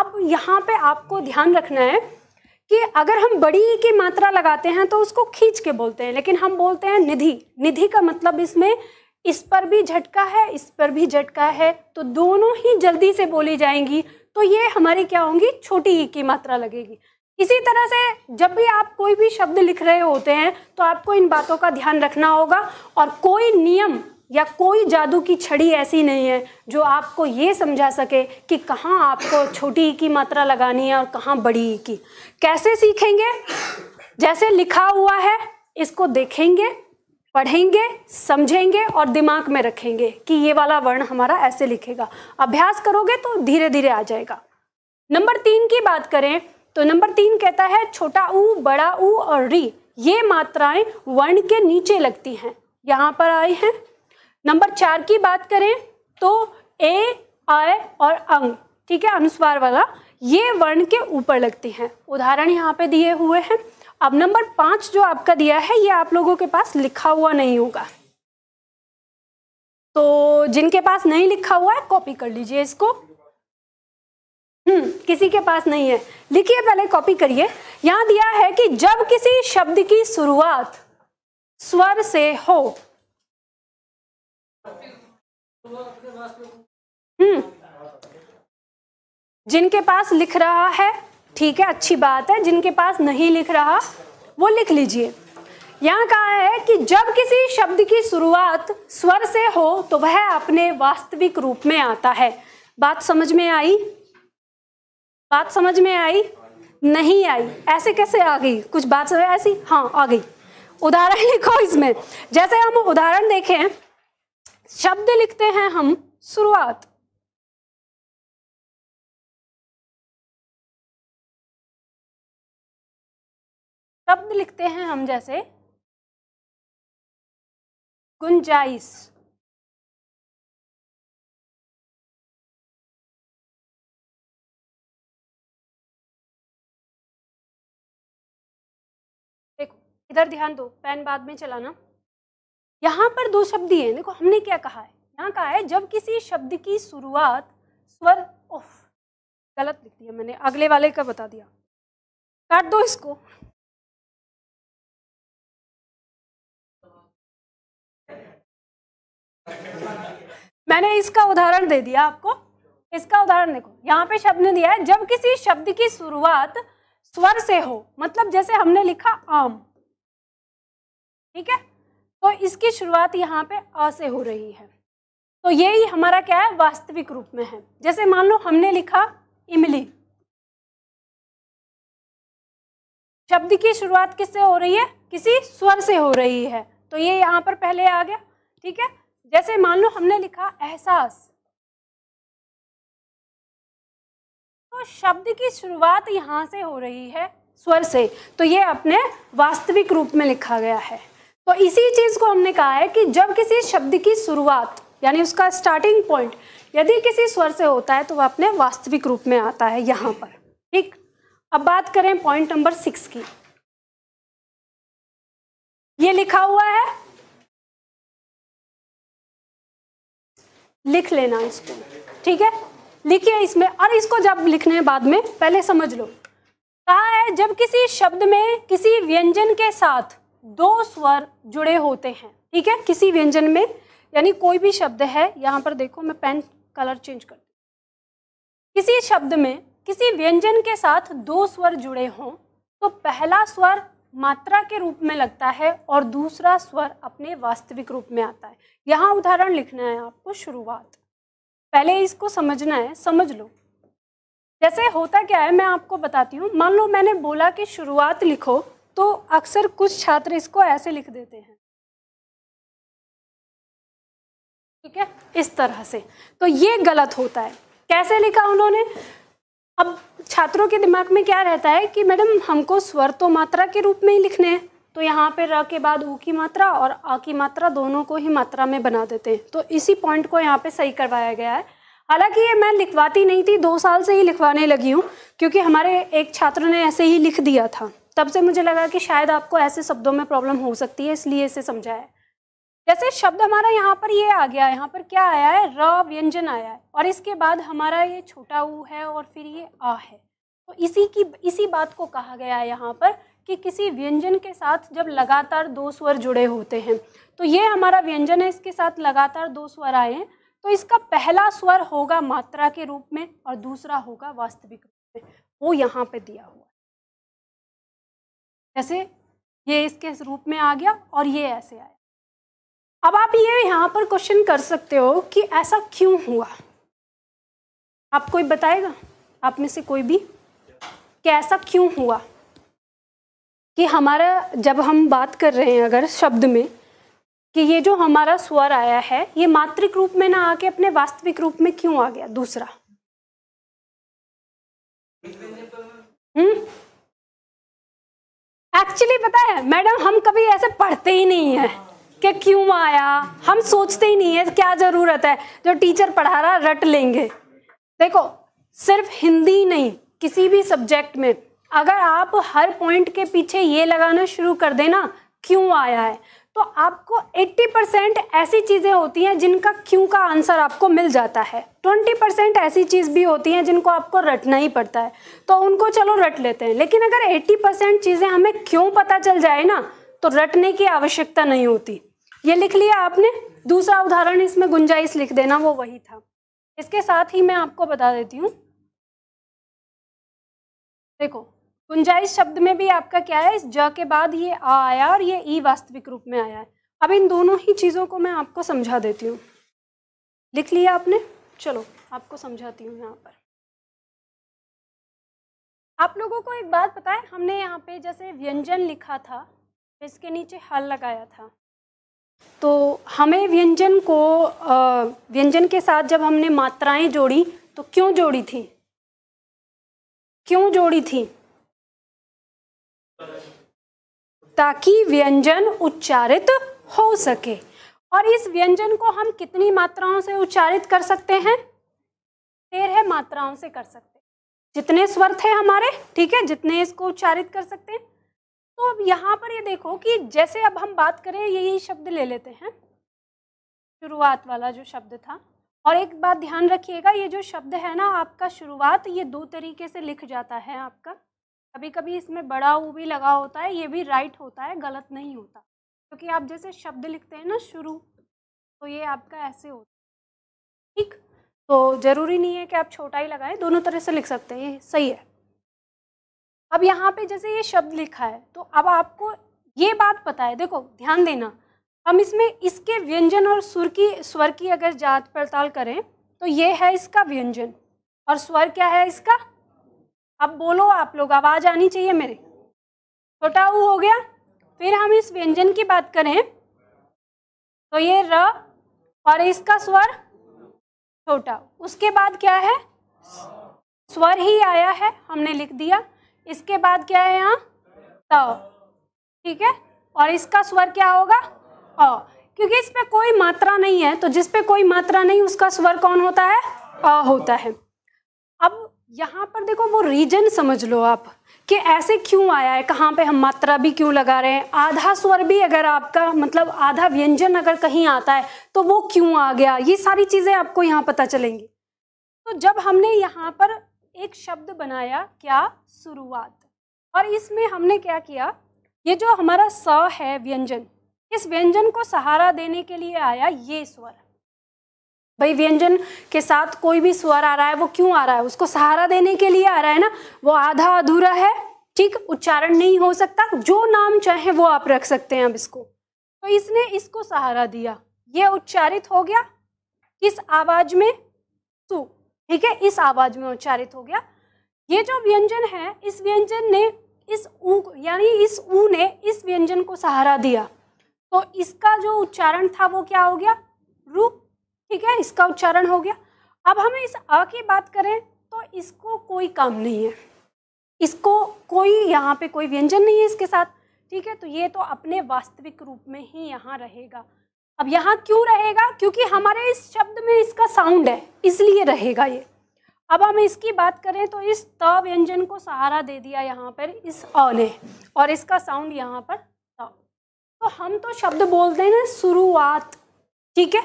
अब यहाँ पे आपको ध्यान रखना है कि अगर हम बड़ी की मात्रा लगाते हैं तो उसको खींच के बोलते हैं लेकिन हम बोलते हैं निधि निधि का मतलब इसमें इस पर भी झटका है इस पर भी झटका है तो दोनों ही जल्दी से बोली जाएंगी तो ये हमारी क्या होंगी छोटी ई की मात्रा लगेगी इसी तरह से जब भी आप कोई भी शब्द लिख रहे होते हैं तो आपको इन बातों का ध्यान रखना होगा और कोई नियम या कोई जादू की छड़ी ऐसी नहीं है जो आपको ये समझा सके कि कहाँ आपको छोटी की मात्रा लगानी है और कहाँ बड़ी की कैसे सीखेंगे जैसे लिखा हुआ है इसको देखेंगे पढ़ेंगे समझेंगे और दिमाग में रखेंगे कि ये वाला वर्ण हमारा ऐसे लिखेगा अभ्यास करोगे तो धीरे धीरे आ जाएगा नंबर तीन की बात करें तो नंबर तीन कहता है छोटा ऊ बड़ा ऊ और री ये मात्राएं वर्ण के नीचे लगती हैं यहाँ पर आए हैं नंबर चार की बात करें तो ए आय और अंग ठीक है अनुस्वार वाला ये वर्ण के ऊपर लगती हैं उदाहरण यहाँ पे दिए हुए हैं अब नंबर पाँच जो आपका दिया है ये आप लोगों के पास लिखा हुआ नहीं होगा तो जिनके पास नहीं लिखा हुआ है कॉपी कर लीजिए इसको हम्म, किसी के पास नहीं है लिखिए पहले कॉपी करिए यहां दिया है कि जब किसी शब्द की शुरुआत स्वर से हो हम्म जिनके पास लिख रहा है ठीक है अच्छी बात है जिनके पास नहीं लिख रहा वो लिख लीजिए यहां कहा है कि जब किसी शब्द की शुरुआत स्वर से हो तो वह अपने वास्तविक रूप में आता है बात समझ में आई बात समझ में आई नहीं आई ऐसे कैसे आ गई कुछ बात समझ ऐसी हाँ आ गई उदाहरण लिखो इसमें जैसे हम उदाहरण देखें शब्द लिखते हैं हम शुरुआत शब्द लिखते हैं हम जैसे गुंजाइश इधर ध्यान दो पेन बाद में चलाना यहाँ पर दो शब्द ही हैं देखो हमने क्या कहा है यहाँ कहा है जब किसी शब्द की शुरुआत स्वर ओह गलत लिख दिया मैंने अगले वाले का बता दिया काट दो इसको मैंने इसका उदाहरण दे दिया आपको इसका उदाहरण देखो यहाँ पे शब्द ने दिया है जब किसी शब्द की शुरुआत स्वर से हो मतलब जैसे हमने लिखा आम ठीक है तो इसकी शुरुआत यहाँ पे अ से हो रही है तो यही हमारा क्या है वास्तविक रूप में है जैसे मान लो हमने लिखा इमली शब्द की शुरुआत किससे हो रही है किसी स्वर से हो रही है तो ये यहाँ पर पहले आ गया ठीक है जैसे मान लो हमने लिखा एहसास तो शब्द की शुरुआत यहाँ से हो रही है स्वर से तो ये अपने वास्तविक रूप में लिखा गया है तो इसी चीज़ को हमने कहा है कि जब किसी शब्द की शुरुआत यानी उसका स्टार्टिंग पॉइंट यदि किसी स्वर से होता है तो वह अपने वास्तविक रूप में आता है यहाँ पर ठीक अब बात करें पॉइंट नंबर सिक्स की ये लिखा हुआ है लिख लेना इसको ठीक है लिखिए इसमें और इसको जब लिखने बाद में पहले समझ लो कहा है जब किसी शब्द में किसी व्यंजन के साथ दो स्वर जुड़े होते हैं ठीक है किसी व्यंजन में यानी कोई भी शब्द है यहाँ पर देखो मैं पेन कलर चेंज कर किसी शब्द में किसी व्यंजन के साथ दो स्वर जुड़े हों तो पहला स्वर मात्रा के रूप में लगता है और दूसरा स्वर अपने वास्तविक रूप में आता है यहाँ उदाहरण लिखना है आपको शुरुआत पहले इसको समझना है समझ लो जैसे होता क्या है मैं आपको बताती हूँ मान लो मैंने बोला कि शुरुआत लिखो तो अक्सर कुछ छात्र इसको ऐसे लिख देते हैं ठीक है इस तरह से तो ये गलत होता है कैसे लिखा उन्होंने अब छात्रों के दिमाग में क्या रहता है कि मैडम हमको स्वर तो मात्रा के रूप में ही लिखने हैं तो यहाँ पे र के बाद ऊ की मात्रा और आ की मात्रा दोनों को ही मात्रा में बना देते हैं तो इसी पॉइंट को यहाँ पे सही करवाया गया है हालांकि ये मैं लिखवाती नहीं थी दो साल से ही लिखवाने लगी हूँ क्योंकि हमारे एक छात्र ने ऐसे ही लिख दिया था तब से मुझे लगा कि शायद आपको ऐसे शब्दों में प्रॉब्लम हो सकती है इसलिए इसे समझा है जैसे शब्द हमारा यहाँ पर ये आ गया यहाँ पर क्या आया है र व्यंजन आया है और इसके बाद हमारा ये छोटा ऊ है और फिर ये आ है तो इसी की इसी बात को कहा गया है यहाँ पर कि किसी व्यंजन के साथ जब लगातार दो स्वर जुड़े होते हैं तो ये हमारा व्यंजन है इसके साथ लगातार दो स्वर आए हैं तो इसका पहला स्वर होगा मात्रा के रूप में और दूसरा होगा वास्तविक रूप में वो यहाँ पे दिया हुआ ऐसे ये इसके रूप में आ गया और ये ऐसे आया अब आप ये यहाँ पर क्वेश्चन कर सकते हो कि ऐसा क्यों हुआ आप कोई बताएगा आप में से कोई भी कि ऐसा क्यों हुआ कि हमारा जब हम बात कर रहे हैं अगर शब्द में कि ये जो हमारा स्वर आया है ये मात्रिक रूप में ना आके अपने वास्तविक रूप में क्यों आ गया दूसरा एक्चुअली पता है मैडम हम कभी ऐसे पढ़ते ही नहीं है कि क्यों आया हम सोचते ही नहीं है क्या ज़रूरत है जो टीचर पढ़ा रहा रट लेंगे देखो सिर्फ हिंदी नहीं किसी भी सब्जेक्ट में अगर आप हर पॉइंट के पीछे ये लगाना शुरू कर देना क्यों आया है तो आपको 80 परसेंट ऐसी चीज़ें होती हैं जिनका क्यों का आंसर आपको मिल जाता है 20 परसेंट ऐसी चीज़ भी होती हैं जिनको आपको रटना ही पड़ता है तो उनको चलो रट लेते हैं लेकिन अगर 80 परसेंट चीज़ें हमें क्यों पता चल जाए ना तो रटने की आवश्यकता नहीं होती ये लिख लिया आपने दूसरा उदाहरण इसमें गुंजाइश लिख देना वो वही था इसके साथ ही मैं आपको बता देती हूँ देखो गुंजाइश शब्द में भी आपका क्या है इस ज के बाद ये आ आया और ये ई वास्तविक रूप में आया है अब इन दोनों ही चीज़ों को मैं आपको समझा देती हूँ लिख लिया आपने चलो आपको समझाती हूँ यहाँ पर आप लोगों को एक बात पता है हमने यहाँ पे जैसे व्यंजन लिखा था इसके नीचे हल लगाया था तो हमें व्यंजन को व्यंजन के साथ जब हमने मात्राएं जोड़ी तो क्यों जोड़ी थी क्यों जोड़ी थी ताकि व्यंजन उच्चारित हो सके और इस व्यंजन को हम कितनी मात्राओं से उच्चारित कर सकते हैं तेरह मात्राओं से कर सकते हैं जितने स्वर थे हमारे ठीक है जितने इसको उच्चारित कर सकते हैं तो अब यहाँ पर ये देखो कि जैसे अब हम बात करें यही शब्द ले लेते हैं शुरुआत वाला जो शब्द था और एक बात ध्यान रखिएगा ये जो शब्द है ना आपका शुरुआत ये दो तरीके से लिख जाता है आपका कभी कभी इसमें बड़ा ऊ भी लगा होता है ये भी राइट होता है गलत नहीं होता क्योंकि आप जैसे शब्द लिखते हैं ना शुरू तो ये आपका ऐसे होता है ठीक तो ज़रूरी नहीं है कि आप छोटा ही लगाएं दोनों तरह से लिख सकते हैं ये सही है अब यहाँ पे जैसे ये शब्द लिखा है तो अब आपको ये बात पता है देखो ध्यान देना हम इसमें इसके व्यंजन और सुर की स्वर की अगर जांच पड़ताल करें तो ये है इसका व्यंजन और स्वर क्या है इसका अब बोलो आप लोग आवाज़ आनी चाहिए मेरे छोटा ऊ हो गया फिर हम इस व्यंजन की बात करें तो ये र और इसका स्वर छोटा उसके बाद क्या है स्वर ही आया है हमने लिख दिया इसके बाद क्या है यहाँ त ठीक है और इसका स्वर क्या होगा अ क्योंकि इस पर कोई मात्रा नहीं है तो जिस पे कोई मात्रा नहीं उसका स्वर कौन होता है अ होता है यहाँ पर देखो वो रीजन समझ लो आप कि ऐसे क्यों आया है कहाँ पे हम मात्रा भी क्यों लगा रहे हैं आधा स्वर भी अगर आपका मतलब आधा व्यंजन अगर कहीं आता है तो वो क्यों आ गया ये सारी चीज़ें आपको यहाँ पता चलेंगी तो जब हमने यहाँ पर एक शब्द बनाया क्या शुरुआत और इसमें हमने क्या किया ये जो हमारा स है व्यंजन इस व्यंजन को सहारा देने के लिए आया ये स्वर भाई व्यंजन के साथ कोई भी स्वर आ रहा है वो क्यों आ रहा है उसको सहारा देने के लिए आ रहा है ना वो आधा अधूरा है ठीक उच्चारण नहीं हो सकता जो नाम चाहे वो आप रख सकते हैं अब इसको तो इसने इसको सहारा दिया ये उच्चारित हो गया किस आवाज में सु ठीक है इस आवाज में उच्चारित हो गया ये जो व्यंजन है इस व्यंजन ने इस ऊ यानी इस ऊ ने इस व्यंजन को सहारा दिया तो इसका जो उच्चारण था वो क्या हो गया रूप ठीक है इसका उच्चारण हो गया अब हम इस अ की बात करें तो इसको कोई काम नहीं है इसको कोई यहाँ पे कोई व्यंजन नहीं है इसके साथ ठीक है तो ये तो अपने वास्तविक रूप में ही यहाँ रहेगा अब यहाँ क्यों रहेगा क्योंकि हमारे इस शब्द में इसका साउंड है इसलिए रहेगा ये अब हम इसकी बात करें तो इस त व्यंजन को सहारा दे दिया यहाँ पर इस अ ने और इसका साउंड यहाँ पर त तो हम तो शब्द बोलते हैं ना शुरुआत ठीक है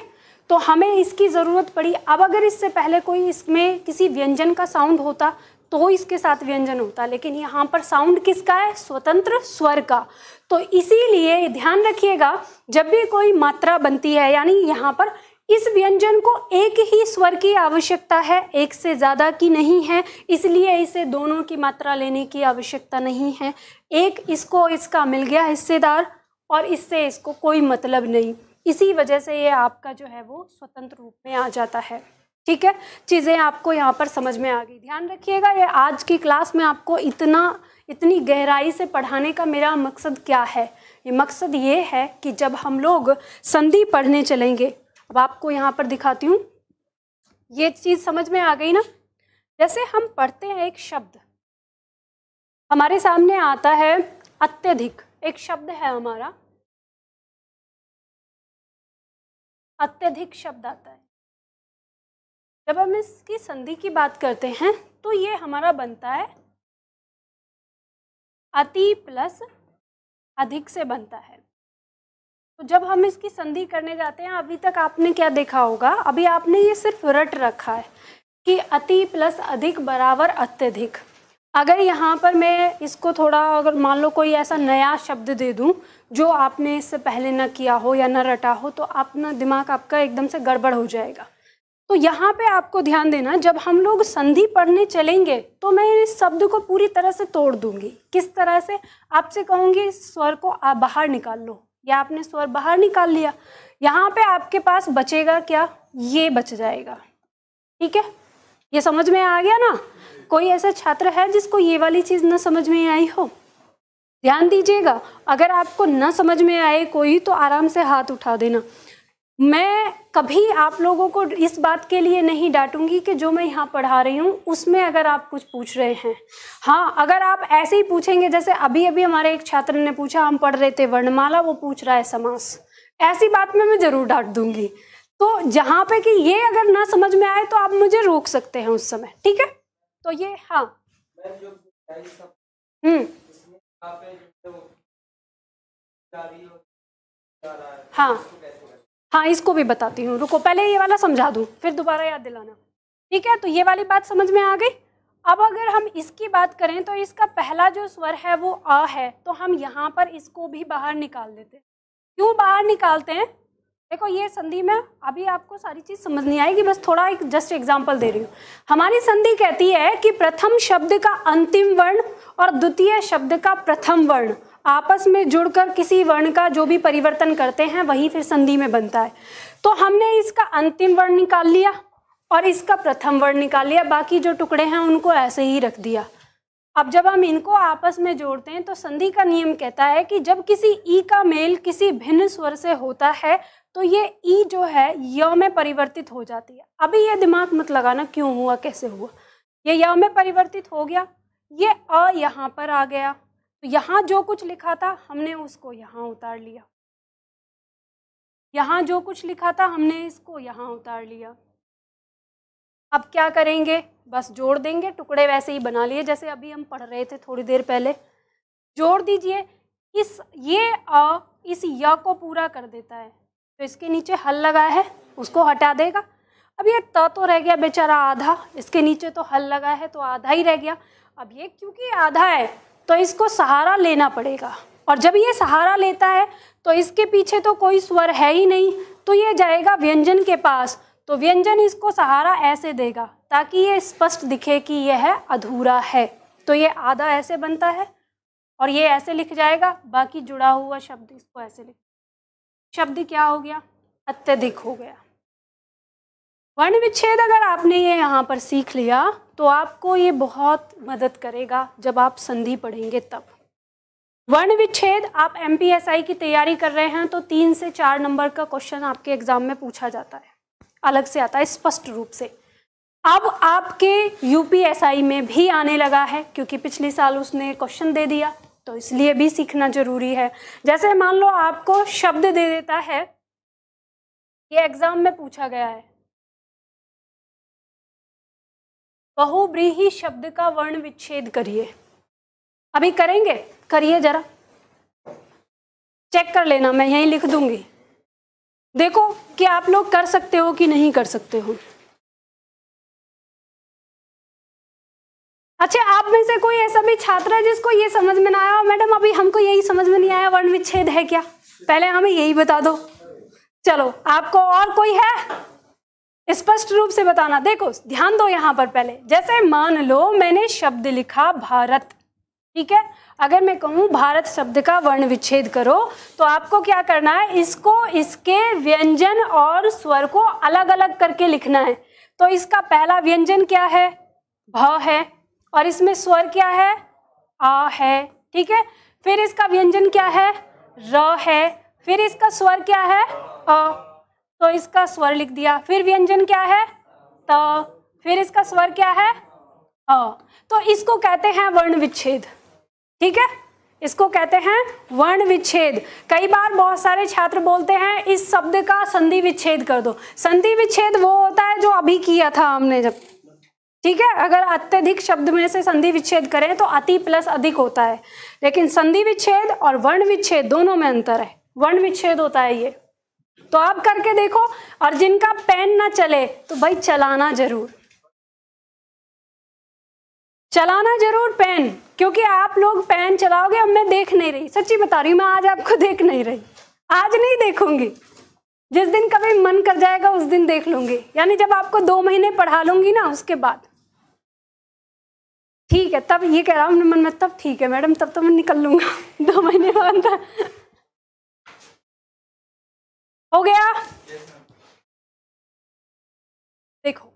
तो हमें इसकी ज़रूरत पड़ी अब अगर इससे पहले कोई इसमें किसी व्यंजन का साउंड होता तो इसके साथ व्यंजन होता लेकिन यहाँ पर साउंड किसका है स्वतंत्र स्वर का तो इसीलिए ध्यान रखिएगा जब भी कोई मात्रा बनती है यानी यहाँ पर इस व्यंजन को एक ही स्वर की आवश्यकता है एक से ज़्यादा की नहीं है इसलिए इसे दोनों की मात्रा लेने की आवश्यकता नहीं है एक इसको इसका मिल गया हिस्सेदार और इससे इसको कोई मतलब नहीं इसी वजह से ये आपका जो है वो स्वतंत्र रूप में आ जाता है ठीक है चीज़ें आपको यहाँ पर समझ में आ गई ध्यान रखिएगा ये आज की क्लास में आपको इतना इतनी गहराई से पढ़ाने का मेरा मकसद क्या है ये मकसद ये है कि जब हम लोग संधि पढ़ने चलेंगे अब आपको यहाँ पर दिखाती हूँ ये चीज़ समझ में आ गई ना जैसे हम पढ़ते हैं एक शब्द हमारे सामने आता है अत्यधिक एक शब्द है हमारा अत्यधिक शब्द आता है जब हम इसकी संधि की बात करते हैं तो ये हमारा बनता है अति प्लस अधिक से बनता है तो जब हम इसकी संधि करने जाते हैं अभी तक आपने क्या देखा होगा अभी आपने ये सिर्फ रट रखा है कि अति प्लस अधिक बराबर अत्यधिक अगर यहाँ पर मैं इसको थोड़ा अगर मान लो कोई ऐसा नया शब्द दे दूँ जो आपने इससे पहले ना किया हो या ना रटा हो तो अपना दिमाग आपका एकदम से गड़बड़ हो जाएगा तो यहाँ पे आपको ध्यान देना जब हम लोग संधि पढ़ने चलेंगे तो मैं इस शब्द को पूरी तरह से तोड़ दूंगी किस तरह से आपसे कहूँगी स्वर को आप बाहर निकाल लो या आपने स्वर बाहर निकाल लिया यहाँ पे आपके पास बचेगा क्या ये बच जाएगा ठीक है ये समझ में आ गया ना कोई ऐसा छात्र है जिसको ये वाली चीज़ न समझ में आई हो ध्यान दीजिएगा अगर आपको न समझ में आए कोई तो आराम से हाथ उठा देना मैं कभी आप लोगों को इस बात के लिए नहीं डांटूंगी कि जो मैं यहाँ पढ़ा रही हूँ उसमें अगर आप कुछ पूछ रहे हैं हाँ अगर आप ऐसे ही पूछेंगे जैसे अभी अभी हमारे एक छात्र ने पूछा हम पढ़ रहे थे वर्णमाला वो पूछ रहा है समास ऐसी बात में मैं ज़रूर डांट दूंगी तो जहाँ पे कि ये अगर ना समझ में आए तो आप मुझे रोक सकते हैं उस समय ठीक है तो ये हाँ हम्म। हाँ हाँ इसको भी बताती हूँ रुको पहले ये वाला समझा दूँ फिर दोबारा याद दिलाना ठीक है तो ये वाली बात समझ में आ गई अब अगर हम इसकी बात करें तो इसका पहला जो स्वर है वो आ है तो हम यहाँ पर इसको भी बाहर निकाल देते हैं क्यों बाहर निकालते हैं देखो ये संधि में अभी आपको सारी चीज़ समझ नहीं आएगी बस थोड़ा एक जस्ट एग्जांपल दे रही हूँ हमारी संधि कहती है कि प्रथम शब्द का अंतिम वर्ण और द्वितीय शब्द का प्रथम वर्ण आपस में जुड़कर किसी वर्ण का जो भी परिवर्तन करते हैं वही फिर संधि में बनता है तो हमने इसका अंतिम वर्ण निकाल लिया और इसका प्रथम वर्ण निकाल लिया बाकी जो टुकड़े हैं उनको ऐसे ही रख दिया अब जब हम इनको आपस में जोड़ते हैं तो संधि का नियम कहता है कि जब किसी ई का मेल किसी भिन्न स्वर से होता है तो ये ई जो है य में परिवर्तित हो जाती है अभी ये दिमाग मत लगाना क्यों हुआ कैसे हुआ ये य में परिवर्तित हो गया ये अ यहाँ पर आ गया तो यहाँ जो कुछ लिखा था हमने उसको यहाँ उतार लिया यहाँ जो कुछ लिखा था हमने इसको यहाँ उतार लिया अब क्या करेंगे बस जोड़ देंगे टुकड़े वैसे ही बना लिए जैसे अभी हम पढ़ रहे थे थोड़ी देर पहले जोड़ दीजिए इस ये अ इस य को पूरा कर देता है तो इसके नीचे हल लगा है उसको हटा देगा अब ये त तो रह गया बेचारा आधा इसके नीचे तो हल लगा है तो आधा ही रह गया अब ये क्योंकि आधा है तो इसको सहारा लेना पड़ेगा और जब ये सहारा लेता है तो इसके पीछे तो कोई स्वर है ही नहीं तो ये जाएगा व्यंजन के पास तो व्यंजन इसको सहारा ऐसे देगा ताकि ये स्पष्ट दिखे कि यह अधूरा है तो ये आधा ऐसे बनता है और ये ऐसे लिख जाएगा बाकी जुड़ा हुआ शब्द इसको ऐसे लिख शब्द क्या हो गया अत्यधिक हो गया वर्ण विच्छेद अगर आपने ये यहाँ पर सीख लिया तो आपको ये बहुत मदद करेगा जब आप संधि पढ़ेंगे तब वर्ण विच्छेद आप एम की तैयारी कर रहे हैं तो तीन से चार नंबर का क्वेश्चन आपके एग्जाम में पूछा जाता है अलग से आता है स्पष्ट रूप से अब आपके यूपीएसआई में भी आने लगा है क्योंकि पिछले साल उसने क्वेश्चन दे दिया तो इसलिए भी सीखना जरूरी है जैसे मान लो आपको शब्द दे देता है ये एग्जाम में पूछा गया है बहुब्रीही शब्द का वर्ण विच्छेद करिए अभी करेंगे करिए जरा चेक कर लेना मैं यहीं लिख दूंगी देखो कि आप लोग कर सकते हो कि नहीं कर सकते हो अच्छा आप में से कोई ऐसा भी छात्र है जिसको ये समझ में ना आया मैडम अभी हमको यही समझ में नहीं आया वर्ण विच्छेद है क्या पहले हमें यही बता दो चलो आपको और कोई है स्पष्ट रूप से बताना देखो ध्यान दो यहां पर पहले जैसे मान लो मैंने शब्द लिखा भारत ठीक है अगर मैं कहूं भारत शब्द का वर्ण विच्छेद करो तो आपको क्या करना है इसको इसके व्यंजन और स्वर को अलग अलग करके लिखना है तो इसका पहला व्यंजन क्या है भ है और इसमें स्वर क्या है आ है ठीक है फिर इसका व्यंजन क्या है र है फिर इसका स्वर क्या है अ तो इसका स्वर लिख दिया फिर व्यंजन क्या है त फिर इसका स्वर क्या है अ तो इसको कहते हैं वर्ण विच्छेद ठीक है इसको कहते हैं वर्ण विच्छेद कई बार बहुत सारे छात्र बोलते हैं इस शब्द का संधि विच्छेद कर दो संधि विच्छेद वो होता है जो अभी किया था हमने जब ठीक है अगर अत्यधिक शब्द में से संधि विच्छेद करें तो अति प्लस अधिक होता है लेकिन संधि विच्छेद और वर्ण विच्छेद दोनों में अंतर है वर्ण विच्छेद होता है ये तो आप करके देखो और जिनका पेन ना चले तो भाई चलाना जरूर चलाना जरूर पेन क्योंकि आप लोग पेन चलाओगे अब मैं देख नहीं रही सच्ची बता रही मैं आज आपको देख नहीं रही आज नहीं देखूंगी जिस दिन कभी मन कर जाएगा उस दिन देख लूंगी यानी जब आपको दो महीने पढ़ा लूंगी ना उसके बाद ठीक है तब ये कह रहा हूँ मन में तब ठीक है मैडम तब तो मैं निकल लूंगा दो महीने बाद हो गया देखो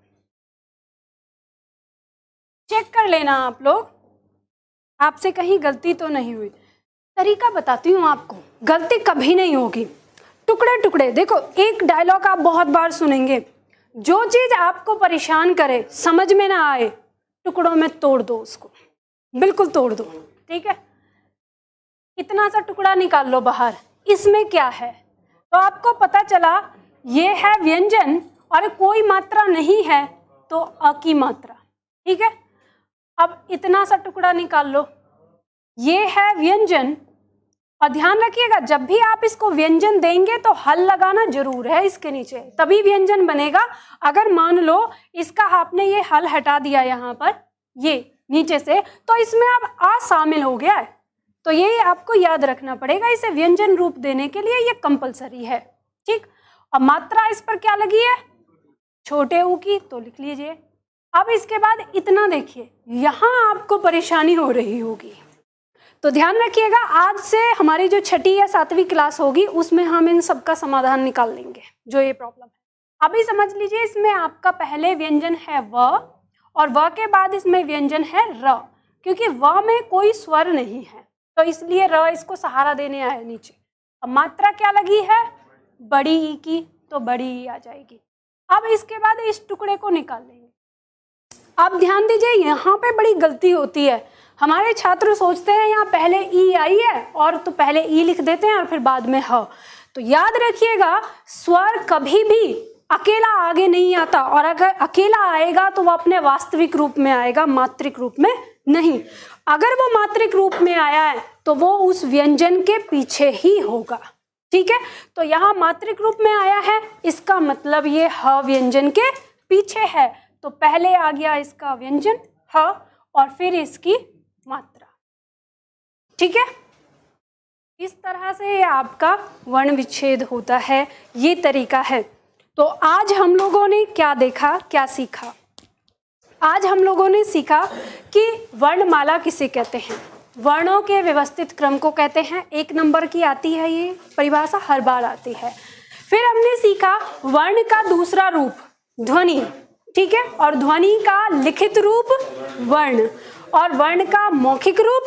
चेक कर लेना आप लोग आपसे कहीं गलती तो नहीं हुई तरीका बताती हूँ आपको गलती कभी नहीं होगी टुकड़े टुकड़े देखो एक डायलॉग आप बहुत बार सुनेंगे जो चीज़ आपको परेशान करे समझ में ना आए टुकड़ों में तोड़ दो उसको बिल्कुल तोड़ दो ठीक है इतना सा टुकड़ा निकाल लो बाहर इसमें क्या है तो आपको पता चला ये है व्यंजन और कोई मात्रा नहीं है तो अ की मात्रा ठीक है अब इतना सा टुकड़ा निकाल लो ये है व्यंजन और ध्यान रखिएगा जब भी आप इसको व्यंजन देंगे तो हल लगाना जरूर है इसके नीचे तभी व्यंजन बनेगा अगर मान लो इसका आपने ये हल हटा दिया यहाँ पर ये नीचे से तो इसमें अब आ शामिल हो गया है तो ये आपको याद रखना पड़ेगा इसे व्यंजन रूप देने के लिए ये कंपलसरी है ठीक और मात्रा इस पर क्या लगी है छोटे ऊ की तो लिख लीजिए अब इसके बाद इतना देखिए यहाँ आपको परेशानी हो रही होगी तो ध्यान रखिएगा आज से हमारी जो छठी या सातवीं क्लास होगी उसमें हम इन सब का समाधान निकाल लेंगे जो ये प्रॉब्लम है अभी समझ लीजिए इसमें आपका पहले व्यंजन है व और व के बाद इसमें व्यंजन है र क्योंकि व में कोई स्वर नहीं है तो इसलिए र इसको सहारा देने आया नीचे अब मात्रा क्या लगी है बड़ी ई की तो बड़ी ई आ जाएगी अब इसके बाद इस टुकड़े को निकाल लेंगे अब ध्यान दीजिए यहाँ पे बड़ी गलती होती है हमारे छात्र सोचते हैं यहाँ पहले ई आई है और तो पहले ई लिख देते हैं और फिर बाद में ह तो याद रखिएगा स्वर कभी भी अकेला आगे नहीं आता और अगर अकेला आएगा तो वह अपने वास्तविक रूप में आएगा मात्रिक रूप में नहीं अगर वो मात्रिक रूप में आया है तो वो उस व्यंजन के पीछे ही होगा ठीक है तो यहाँ मात्रिक रूप में आया है इसका मतलब ये ह व्यंजन के पीछे है तो पहले आ गया इसका व्यंजन ह और फिर इसकी ठीक है इस तरह से आपका वर्ण विच्छेद होता है ये तरीका है तो आज हम लोगों ने क्या देखा क्या सीखा आज हम लोगों ने सीखा कि वर्णमाला किसे कहते हैं वर्णों के व्यवस्थित क्रम को कहते हैं एक नंबर की आती है ये परिभाषा हर बार आती है फिर हमने सीखा वर्ण का दूसरा रूप ध्वनि ठीक है और ध्वनि का लिखित रूप वर्ण और वर्ण का मौखिक रूप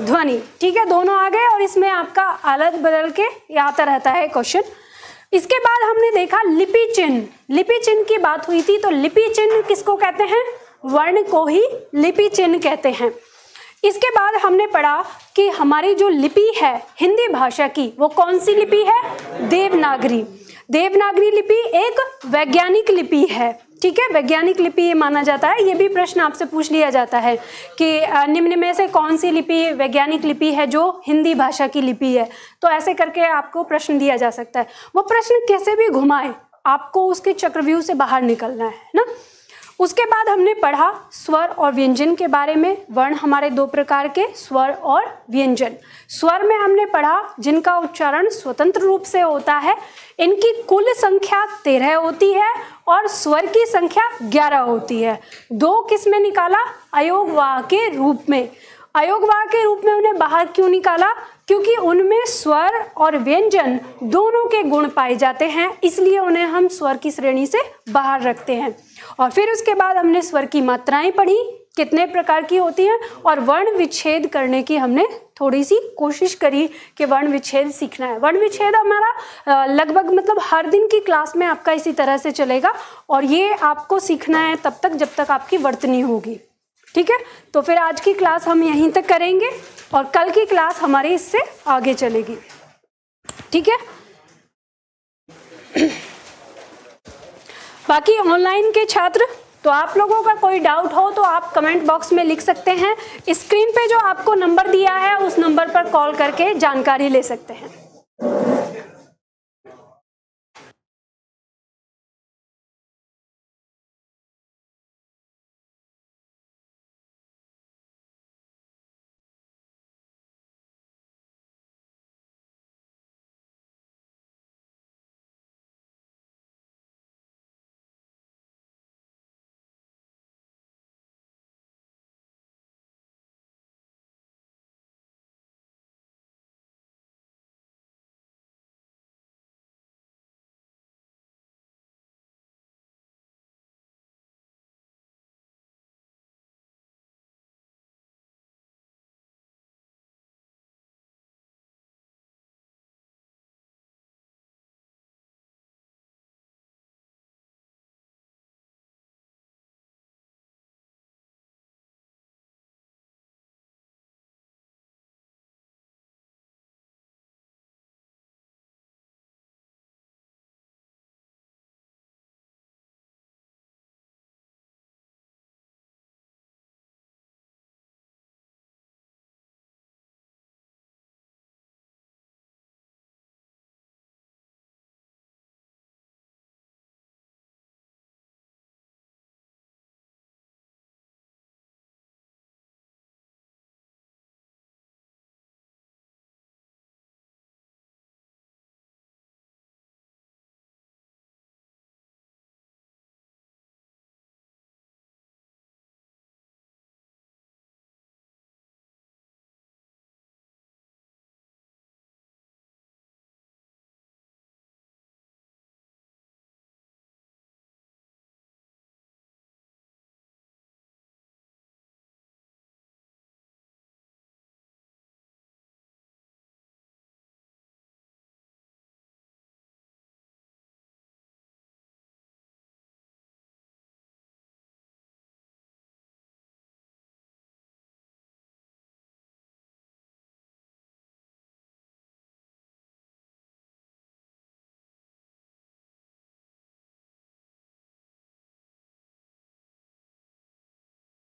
ध्वनि ठीक है दोनों आ गए और इसमें आपका अलग बदल के आता रहता है क्वेश्चन इसके बाद हमने देखा लिपि चिन्ह लिपि चिन्ह की बात हुई थी तो लिपि चिन्ह किसको कहते हैं वर्ण को ही लिपि चिन्ह कहते हैं इसके बाद हमने पढ़ा कि हमारी जो लिपि है हिंदी भाषा की वो कौन सी लिपि है देवनागरी देवनागरी लिपि एक वैज्ञानिक लिपि है ठीक है वैज्ञानिक लिपि ये माना जाता है ये भी प्रश्न आपसे पूछ लिया जाता है कि निम्न में से कौन सी लिपि वैज्ञानिक लिपि है जो हिंदी भाषा की लिपि है तो ऐसे करके आपको प्रश्न दिया जा सकता है वो प्रश्न कैसे भी घुमाए आपको उसके चक्रव्यूह से बाहर निकलना है ना उसके बाद हमने पढ़ा स्वर और व्यंजन के बारे में वर्ण हमारे दो प्रकार के स्वर और व्यंजन स्वर में हमने पढ़ा जिनका उच्चारण स्वतंत्र रूप से होता है इनकी कुल संख्या तेरह होती है और स्वर की संख्या ग्यारह होती है दो किस में निकाला अयोगवाह के रूप में अयोगवाह के रूप में उन्हें बाहर क्यों निकाला क्योंकि उनमें स्वर और व्यंजन दोनों के गुण पाए जाते हैं इसलिए उन्हें हम स्वर की श्रेणी से बाहर रखते हैं और फिर उसके बाद हमने स्वर की मात्राएं पढ़ी कितने प्रकार की होती हैं और वर्ण विच्छेद करने की हमने थोड़ी सी कोशिश करी कि वर्ण विच्छेद सीखना है वर्ण विच्छेद हमारा लगभग मतलब हर दिन की क्लास में आपका इसी तरह से चलेगा और ये आपको सीखना है तब तक जब तक आपकी वर्तनी होगी ठीक है तो फिर आज की क्लास हम यहीं तक करेंगे और कल की क्लास हमारी इससे आगे चलेगी ठीक है बाकी ऑनलाइन के छात्र तो आप लोगों का कोई डाउट हो तो आप कमेंट बॉक्स में लिख सकते हैं स्क्रीन पे जो आपको नंबर दिया है उस नंबर पर कॉल करके जानकारी ले सकते हैं